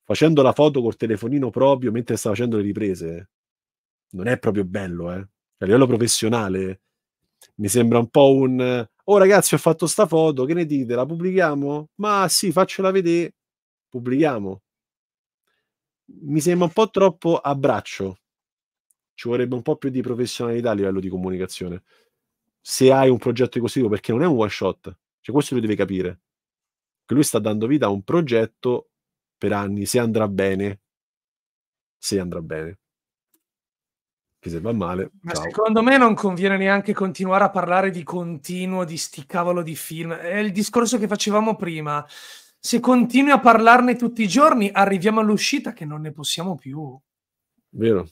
facendo la foto col telefonino proprio mentre sta facendo le riprese, non è proprio bello, eh? A livello professionale mi sembra un po' un oh ragazzi ho fatto sta foto, che ne dite, la pubblichiamo? Ma sì, faccela vedere, pubblichiamo. Mi sembra un po' troppo a braccio, ci vorrebbe un po' più di professionalità a livello di comunicazione se hai un progetto di questo tipo, perché non è un one shot. Cioè, questo lo deve capire. Che lui sta dando vita a un progetto per anni, se andrà bene. Se andrà bene. Che se va male. Ma ciao. secondo me non conviene neanche continuare a parlare di continuo, di sti cavolo di film. È il discorso che facevamo prima. Se continui a parlarne tutti i giorni, arriviamo all'uscita che non ne possiamo più. Vero,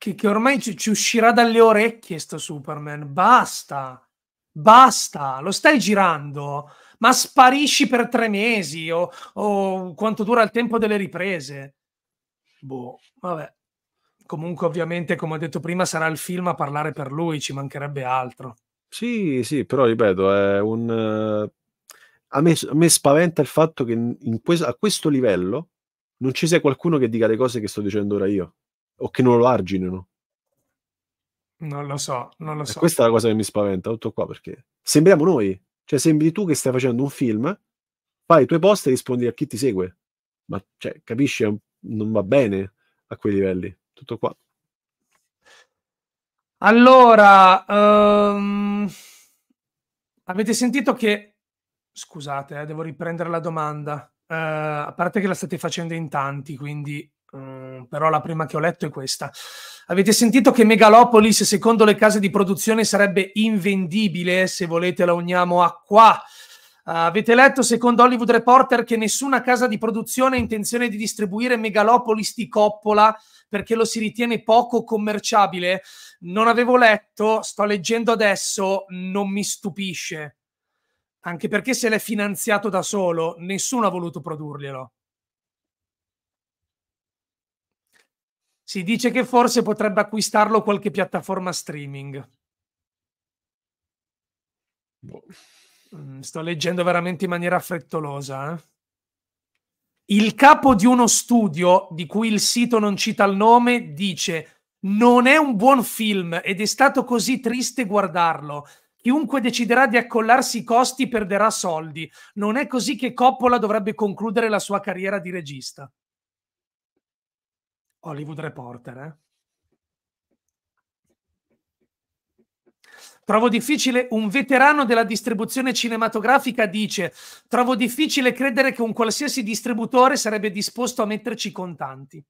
che, che ormai ci, ci, uscirà dalle orecchie sto Superman. Basta, basta, lo stai girando, ma sparisci per tre mesi o, o quanto dura il tempo delle riprese. Boh, vabbè. Comunque, ovviamente, come ho detto prima, sarà il film a parlare per lui, ci mancherebbe altro. Sì, sì, però ripeto, è un... Eh, a me, a me, spaventa il fatto che questo, a questo livello non ci sia qualcuno che dica le cose che sto dicendo ora io o che non lo arginano. Non lo so, non lo eh, so. E questa è la cosa che mi spaventa, tutto qua, perché sembriamo noi. Cioè, sembri tu che stai facendo un film, fai i tuoi post e rispondi a chi ti segue. Ma, cioè, capisci, non va bene a quei livelli. Tutto qua. Allora, um, avete sentito che... Scusate, eh, devo riprendere la domanda. Uh, a parte che la state facendo in tanti, quindi Mm, però la prima che ho letto è questa. Avete sentito che Megalopolis, secondo le case di produzione, sarebbe invendibile? Se volete, la uniamo a qua. Uh, avete letto, secondo Hollywood Reporter, che nessuna casa di produzione ha intenzione di distribuire Megalopolis di Coppola perché lo si ritiene poco commerciabile? Non avevo letto, sto leggendo adesso, non mi stupisce. Anche perché se l'è finanziato da solo, nessuno ha voluto produrglielo. Si dice che forse potrebbe acquistarlo qualche piattaforma streaming. Boh. Mm, sto leggendo veramente in maniera frettolosa. Eh? Il capo di uno studio, di cui il sito non cita il nome, dice: Non è un buon film ed è stato così triste guardarlo. Chiunque deciderà di accollarsi i costi perderà soldi. Non è così che Coppola dovrebbe concludere la sua carriera di regista. Hollywood Reporter. Eh? Trovo difficile, un veterano della distribuzione cinematografica dice, trovo difficile credere che un qualsiasi distributore sarebbe disposto a metterci contanti.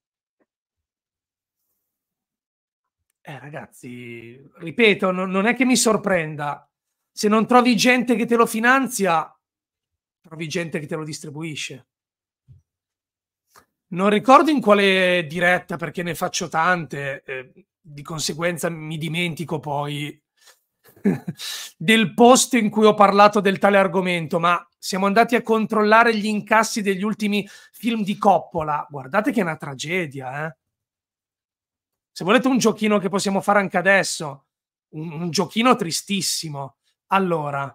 Eh ragazzi, ripeto, non, non è che mi sorprenda. Se non trovi gente che te lo finanzia, trovi gente che te lo distribuisce. Non ricordo in quale diretta perché ne faccio tante, eh, di conseguenza mi dimentico poi del post in cui ho parlato del tale argomento, ma siamo andati a controllare gli incassi degli ultimi film di Coppola. Guardate che è una tragedia, eh? Se volete un giochino che possiamo fare anche adesso, un, un giochino tristissimo. Allora,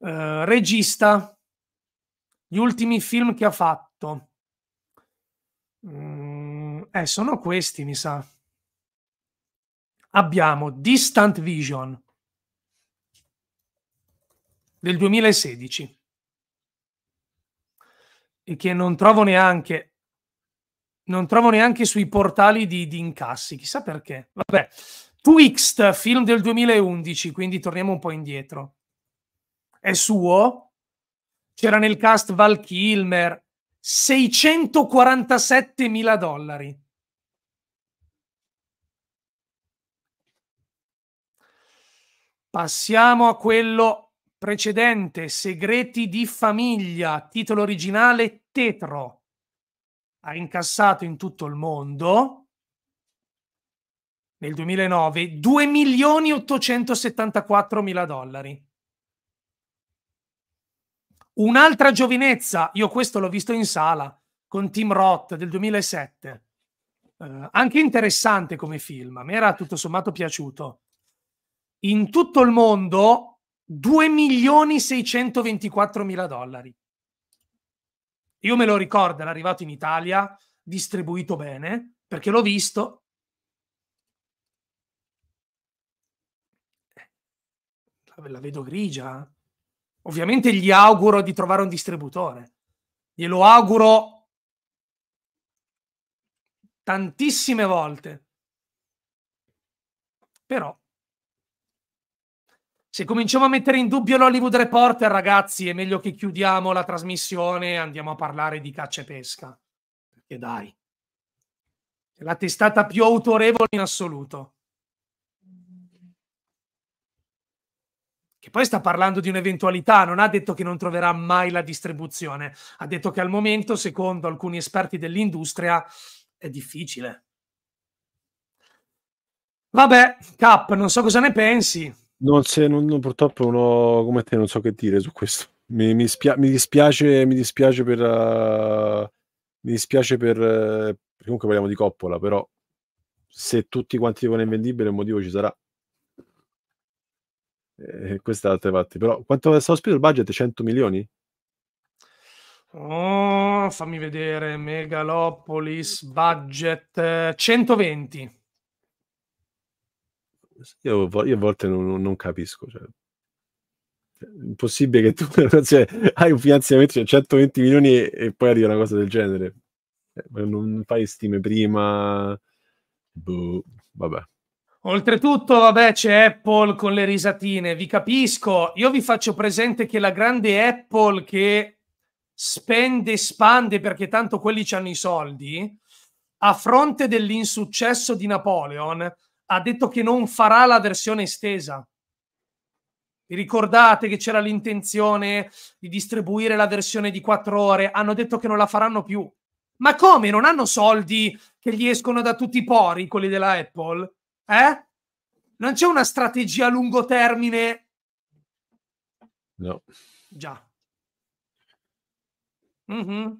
eh, regista, gli ultimi film che ha fatto. Mm, eh, sono questi, mi sa. Abbiamo Distant Vision del 2016 e che non trovo neanche non trovo neanche sui portali di, di incassi, chissà perché. Vabbè, Twixt, film del 2011, quindi torniamo un po' indietro. È suo? C'era nel cast Val Kilmer, 647 mila dollari. Passiamo a quello precedente, Segreti di famiglia, titolo originale Tetro. Ha incassato in tutto il mondo nel 2009 2 milioni 874 mila dollari. Un'altra giovinezza, io questo l'ho visto in sala con Tim Roth del 2007, eh, anche interessante come film, mi era tutto sommato piaciuto. In tutto il mondo 2 milioni 624 mila dollari. Io me lo ricordo, era arrivato in Italia, distribuito bene, perché l'ho visto. Eh, la vedo grigia, eh. Ovviamente gli auguro di trovare un distributore. Glielo auguro tantissime volte. Però se cominciamo a mettere in dubbio l'Hollywood Reporter, ragazzi, è meglio che chiudiamo la trasmissione e andiamo a parlare di caccia e pesca. Perché dai, è la testata più autorevole in assoluto. che poi sta parlando di un'eventualità, non ha detto che non troverà mai la distribuzione, ha detto che al momento, secondo alcuni esperti dell'industria, è difficile. Vabbè, Cap, non so cosa ne pensi. Non, se, non, non purtroppo no, come te non so che dire su questo. Mi, mi, spia- mi dispiace, mi dispiace per... Uh, mi dispiace per... Uh, comunque parliamo di Coppola, però se tutti quanti dicono invendibile il motivo ci sarà eh, altre parti. Però quanto è stato speso il budget? 100 milioni? Oh, fammi vedere, Megalopolis budget 120. Eh, io, io a volte non, non capisco. Cioè. cioè, impossibile che tu cioè, hai un finanziamento di cioè 120 milioni e, e, poi arriva una cosa del genere. Eh, non fai stime prima. Boh, vabbè. Oltretutto, vabbè, c'è Apple con le risatine, vi capisco. Io vi faccio presente che la grande Apple che spende, spande perché tanto quelli ci hanno i soldi, a fronte dell'insuccesso di Napoleon, ha detto che non farà la versione estesa. Vi ricordate che c'era l'intenzione di distribuire la versione di quattro ore? Hanno detto che non la faranno più. Ma come? Non hanno soldi che gli escono da tutti i pori, quelli della Apple? Eh? Non c'è una strategia a lungo termine? No. Già. Mm-hmm.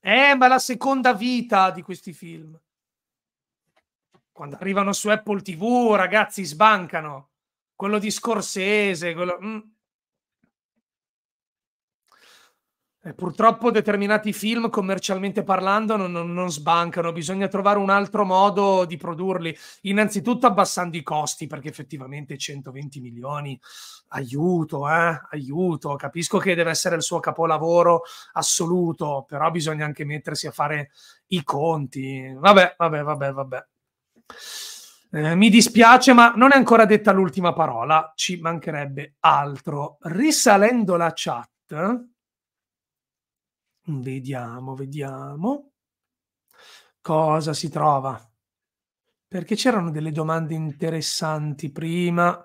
Eh, ma la seconda vita di questi film. Quando arrivano su Apple TV, ragazzi, sbancano. Quello di Scorsese, quello... Mm. Eh, purtroppo determinati film, commercialmente parlando, non, non, non, sbancano, bisogna trovare un altro modo di produrli, innanzitutto abbassando i costi, perché effettivamente 120 milioni, aiuto, eh? aiuto, capisco che deve essere il suo capolavoro assoluto, però bisogna anche mettersi a fare i conti, vabbè, vabbè, vabbè, vabbè. Eh, mi dispiace, ma non è ancora detta l'ultima parola, ci mancherebbe altro. Risalendo la chat, Vediamo, vediamo cosa si trova. Perché c'erano delle domande interessanti prima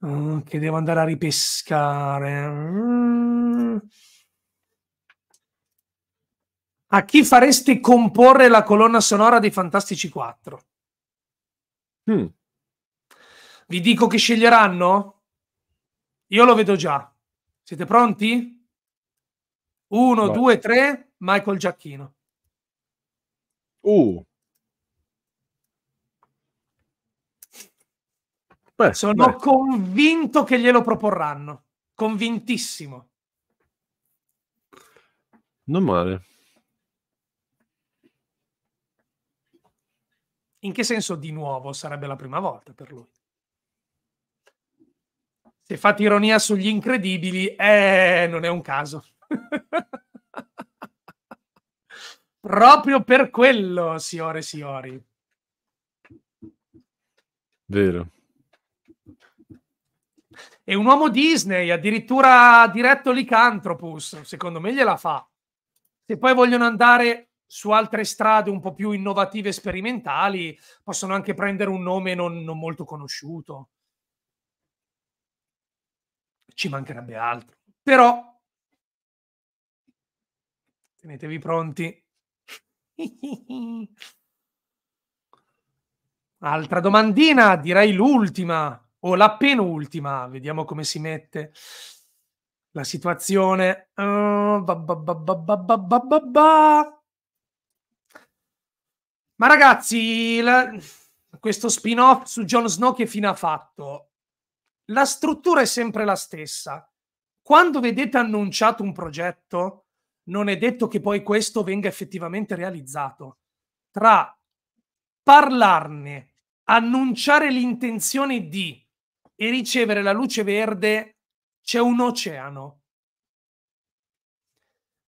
uh, che devo andare a ripescare. Mm. A chi faresti comporre la colonna sonora dei Fantastici 4? Mm. Vi dico che sceglieranno? Io lo vedo già. Siete pronti? 1, 2, 3, Michael Giacchino. Uh. Beh, Sono beh. convinto che glielo proporranno. Convintissimo. Non male. In che senso di nuovo sarebbe la prima volta per lui? Se fate ironia sugli incredibili, eh, non è un caso. Proprio per quello, signore e signori. Vero. È un uomo Disney, addirittura diretto Licantropus. Secondo me gliela fa. Se poi vogliono andare su altre strade un po' più innovative e sperimentali, possono anche prendere un nome non, non molto conosciuto. Ci mancherebbe altro. Però Tenetevi pronti. Altra domandina, direi l'ultima o la penultima, vediamo come si mette la situazione. Uh, ba ba ba Ma ragazzi, la... questo spin-off su Jon Snow che fine ha fatto? La struttura è sempre la stessa. Quando vedete annunciato un progetto, non è detto che poi questo venga effettivamente realizzato. Tra parlarne, annunciare l'intenzione di e ricevere la luce verde c'è un oceano.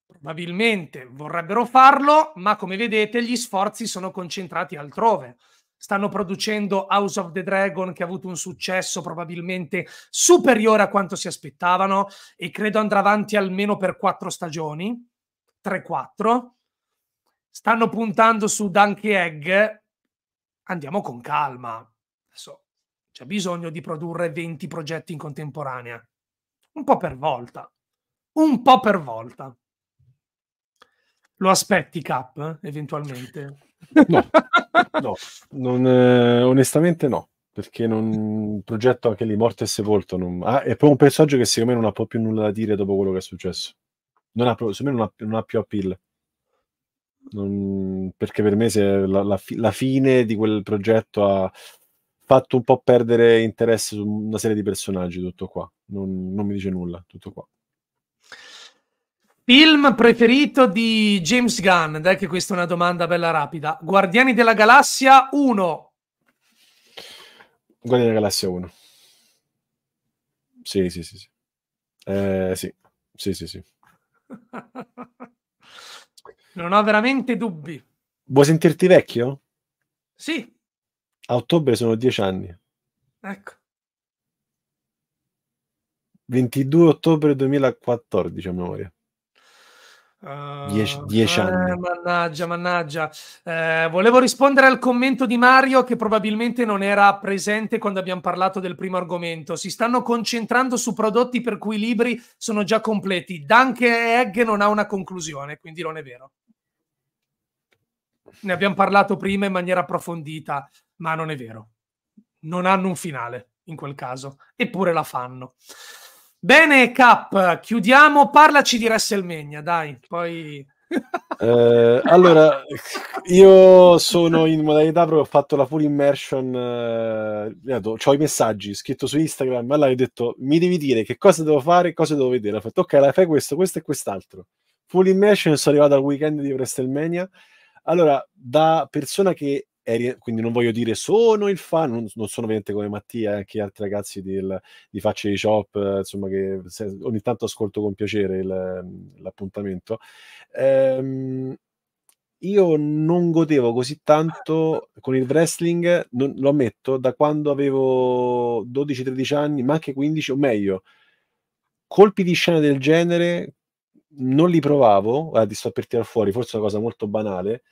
Probabilmente vorrebbero farlo, ma come vedete gli sforzi sono concentrati altrove stanno producendo House of the Dragon che ha avuto un successo probabilmente superiore a quanto si aspettavano e credo andrà avanti almeno per quattro stagioni, 3-4. Stanno puntando su Donkey Egg, andiamo con calma. Adesso c'è bisogno di produrre 20 progetti in contemporanea, un po' per volta, un po' per volta. Lo aspetti, Cap, eventualmente? No, no non, eh, onestamente no, perché non progetto anche lì morto e sepolto. Non, ah, è proprio un personaggio che secondo me non ha proprio nulla da dire dopo quello che è successo. Non ha, secondo me non ha, non ha più appeal. Non, perché per me la, la, fi, la, fine di quel progetto ha fatto un po' perdere interesse su una serie di personaggi, tutto qua. Non, non mi dice nulla, tutto qua. Film preferito di James Gunn? Dai che questa è una domanda bella rapida. Guardiani della Galassia 1. Guardiani della Galassia 1. Sì, sì, sì. Sì, eh, sì, sì, sì. sì. non ho veramente dubbi. Vuoi sentirti vecchio? Sì. A ottobre sono dieci anni. Ecco. 22 ottobre 2014 a memoria dieci, ah, dieci eh, anni. Eh, mannaggia, mannaggia. Eh, volevo rispondere al commento di Mario che probabilmente non era presente quando abbiamo parlato del primo argomento. Si stanno concentrando su prodotti per cui i libri sono già completi. Dunk Egg non ha una conclusione, quindi non è vero. Ne abbiamo parlato prima in maniera approfondita, ma non è vero. Non hanno un finale in quel caso, eppure la fanno. Bene, Cap, chiudiamo. Parlaci di WrestleMania, dai, poi... eh, allora, io sono in modalità proprio, ho fatto la full immersion, eh, ho i messaggi scritto su Instagram, allora ho detto mi devi dire che cosa devo fare, cosa devo vedere. Ho fatto ok, la fai questo, questo e quest'altro. Full immersion, sono arrivato al weekend di WrestleMania. Allora, da persona che è, quindi non voglio dire sono il fan, non, non sono ovviamente come Mattia, anche altri ragazzi del, di Facce di Shop, insomma, che se, ogni tanto ascolto con piacere il, l'appuntamento. Ehm, io non godevo così tanto con il wrestling, non, lo ammetto, da quando avevo 12-13 anni, ma anche 15, o meglio, colpi di scena del genere non li provavo, guarda, ti sto per tirare fuori, forse è una cosa molto banale,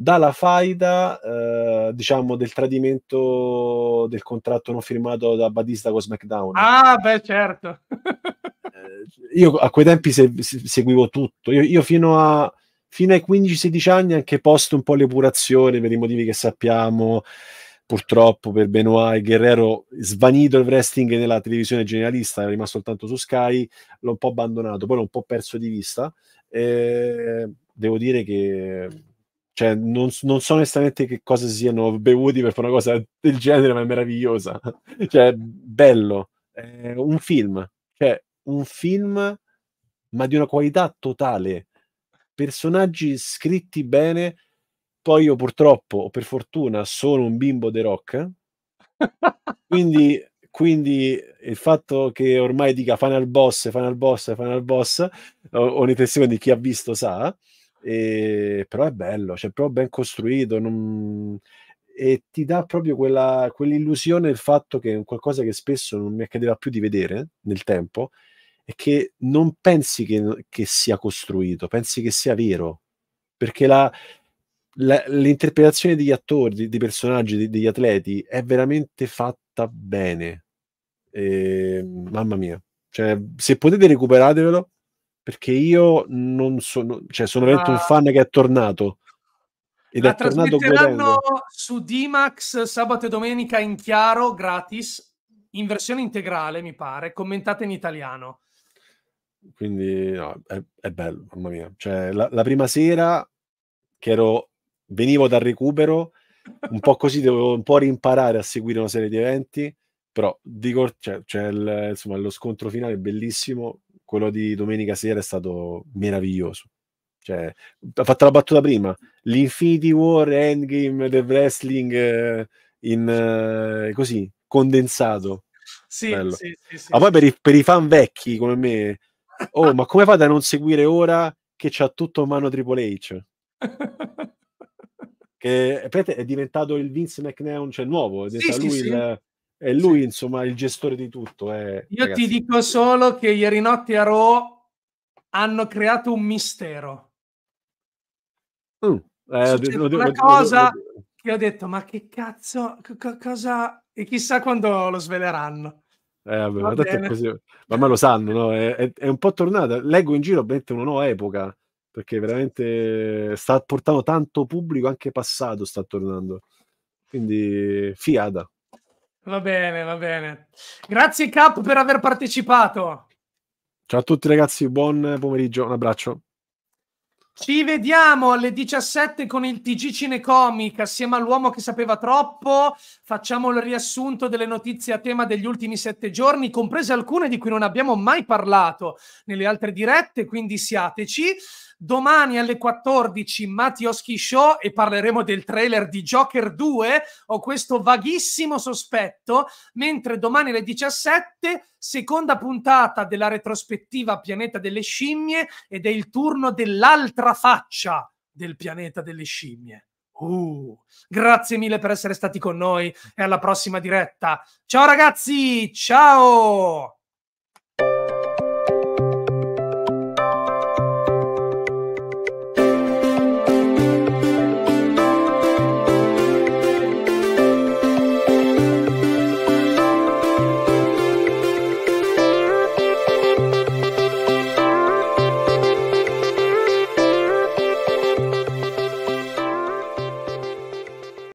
dalla faida eh, diciamo del tradimento del contratto non firmato da Batista con SmackDown ah beh certo eh, io a quei tempi se, se, seguivo tutto io, io fino, a, fino ai 15-16 anni anche posto un po' l'epurazione per i motivi che sappiamo purtroppo per Benoit e Guerrero svanito il wrestling nella televisione generalista è rimasto soltanto su Sky l'ho un po' abbandonato, poi l'ho un po' perso di vista eh, devo dire che cioè, non, non, so onestamente che cosa siano bevuti per fare una cosa del genere, ma è meravigliosa. cioè, bello. È eh, un film. Cioè, un film, ma di una qualità totale. Personaggi scritti bene. Poi io purtroppo, o per fortuna, sono un bimbo The rock. Quindi, quindi il fatto che ormai dica Final Boss, Final Boss, Final Boss, ogni tensione di chi ha visto sa e, ehm, però è bello, cioè, proprio ben costruito. Non... E ti dà proprio quella, quell'illusione del fatto che è qualcosa che spesso non mi accadeva più di vedere nel tempo e che non pensi che, che sia costruito, pensi che sia vero. Perché la, la, l'interpretazione degli attori, dei personaggi, di, degli atleti è veramente fatta bene. E, ehm, mamma mia, cioè, se potete recuperatevelo perché io non sono, cioè sono veramente un ah. fan che è tornato. Ed La è tornato godendo. su Dimax sabato e domenica in chiaro, gratis, in versione integrale, mi pare, commentata in italiano. Quindi no, è, è, bello, mamma mia. Cioè, la, la, prima sera che ero, venivo dal recupero, un po' così dovevo un po' rimparare a seguire una serie di eventi, però dico, cor- cioè, cioè il, insomma, lo scontro finale è bellissimo, quello di domenica sera è stato meraviglioso. Cioè, ha fatto la battuta prima, l'Infinity War Endgame del wrestling eh, in, eh, così, condensato. Sì, sì, sì, sì, Ma poi per i, per i, fan vecchi come me, oh, ma come fate a non seguire ora che c'ha tutto in mano Triple H? che è diventato il Vince McNeon, cioè nuovo, è diventato lui il è lui, sì. insomma, il gestore di tutto. È... Eh, Io Ragazzi, ti dico solo che ieri notte a Raw hanno creato un mistero. Mm, eh, devo, una devo, cosa devo, che ho detto, ma che cazzo, co- cosa... E chissà quando lo sveleranno. Eh, vabbè, ma così. Ma lo sanno, no? È, è, è, un po' tornata. Leggo in giro, ovviamente, una nuova epoca, perché veramente sta portando tanto pubblico, anche passato sta tornando. Quindi, fiata. Va bene, va bene. Grazie Cap per aver partecipato. Ciao a tutti ragazzi, buon pomeriggio, un abbraccio. Ci vediamo alle 17 con il TG Cinecomic assieme all'uomo che sapeva troppo. Facciamo il riassunto delle notizie a tema degli ultimi sette giorni, comprese alcune di cui non abbiamo mai parlato nelle altre dirette, quindi siateci. Domani alle 14 Mattioschi Show e parleremo del trailer di Joker 2. Ho questo vaghissimo sospetto. Mentre domani alle 17, seconda puntata della retrospettiva Pianeta delle Scimmie ed è il turno dell'altra faccia del Pianeta delle Scimmie. Uh, grazie mille per essere stati con noi e alla prossima diretta. Ciao ragazzi, ciao!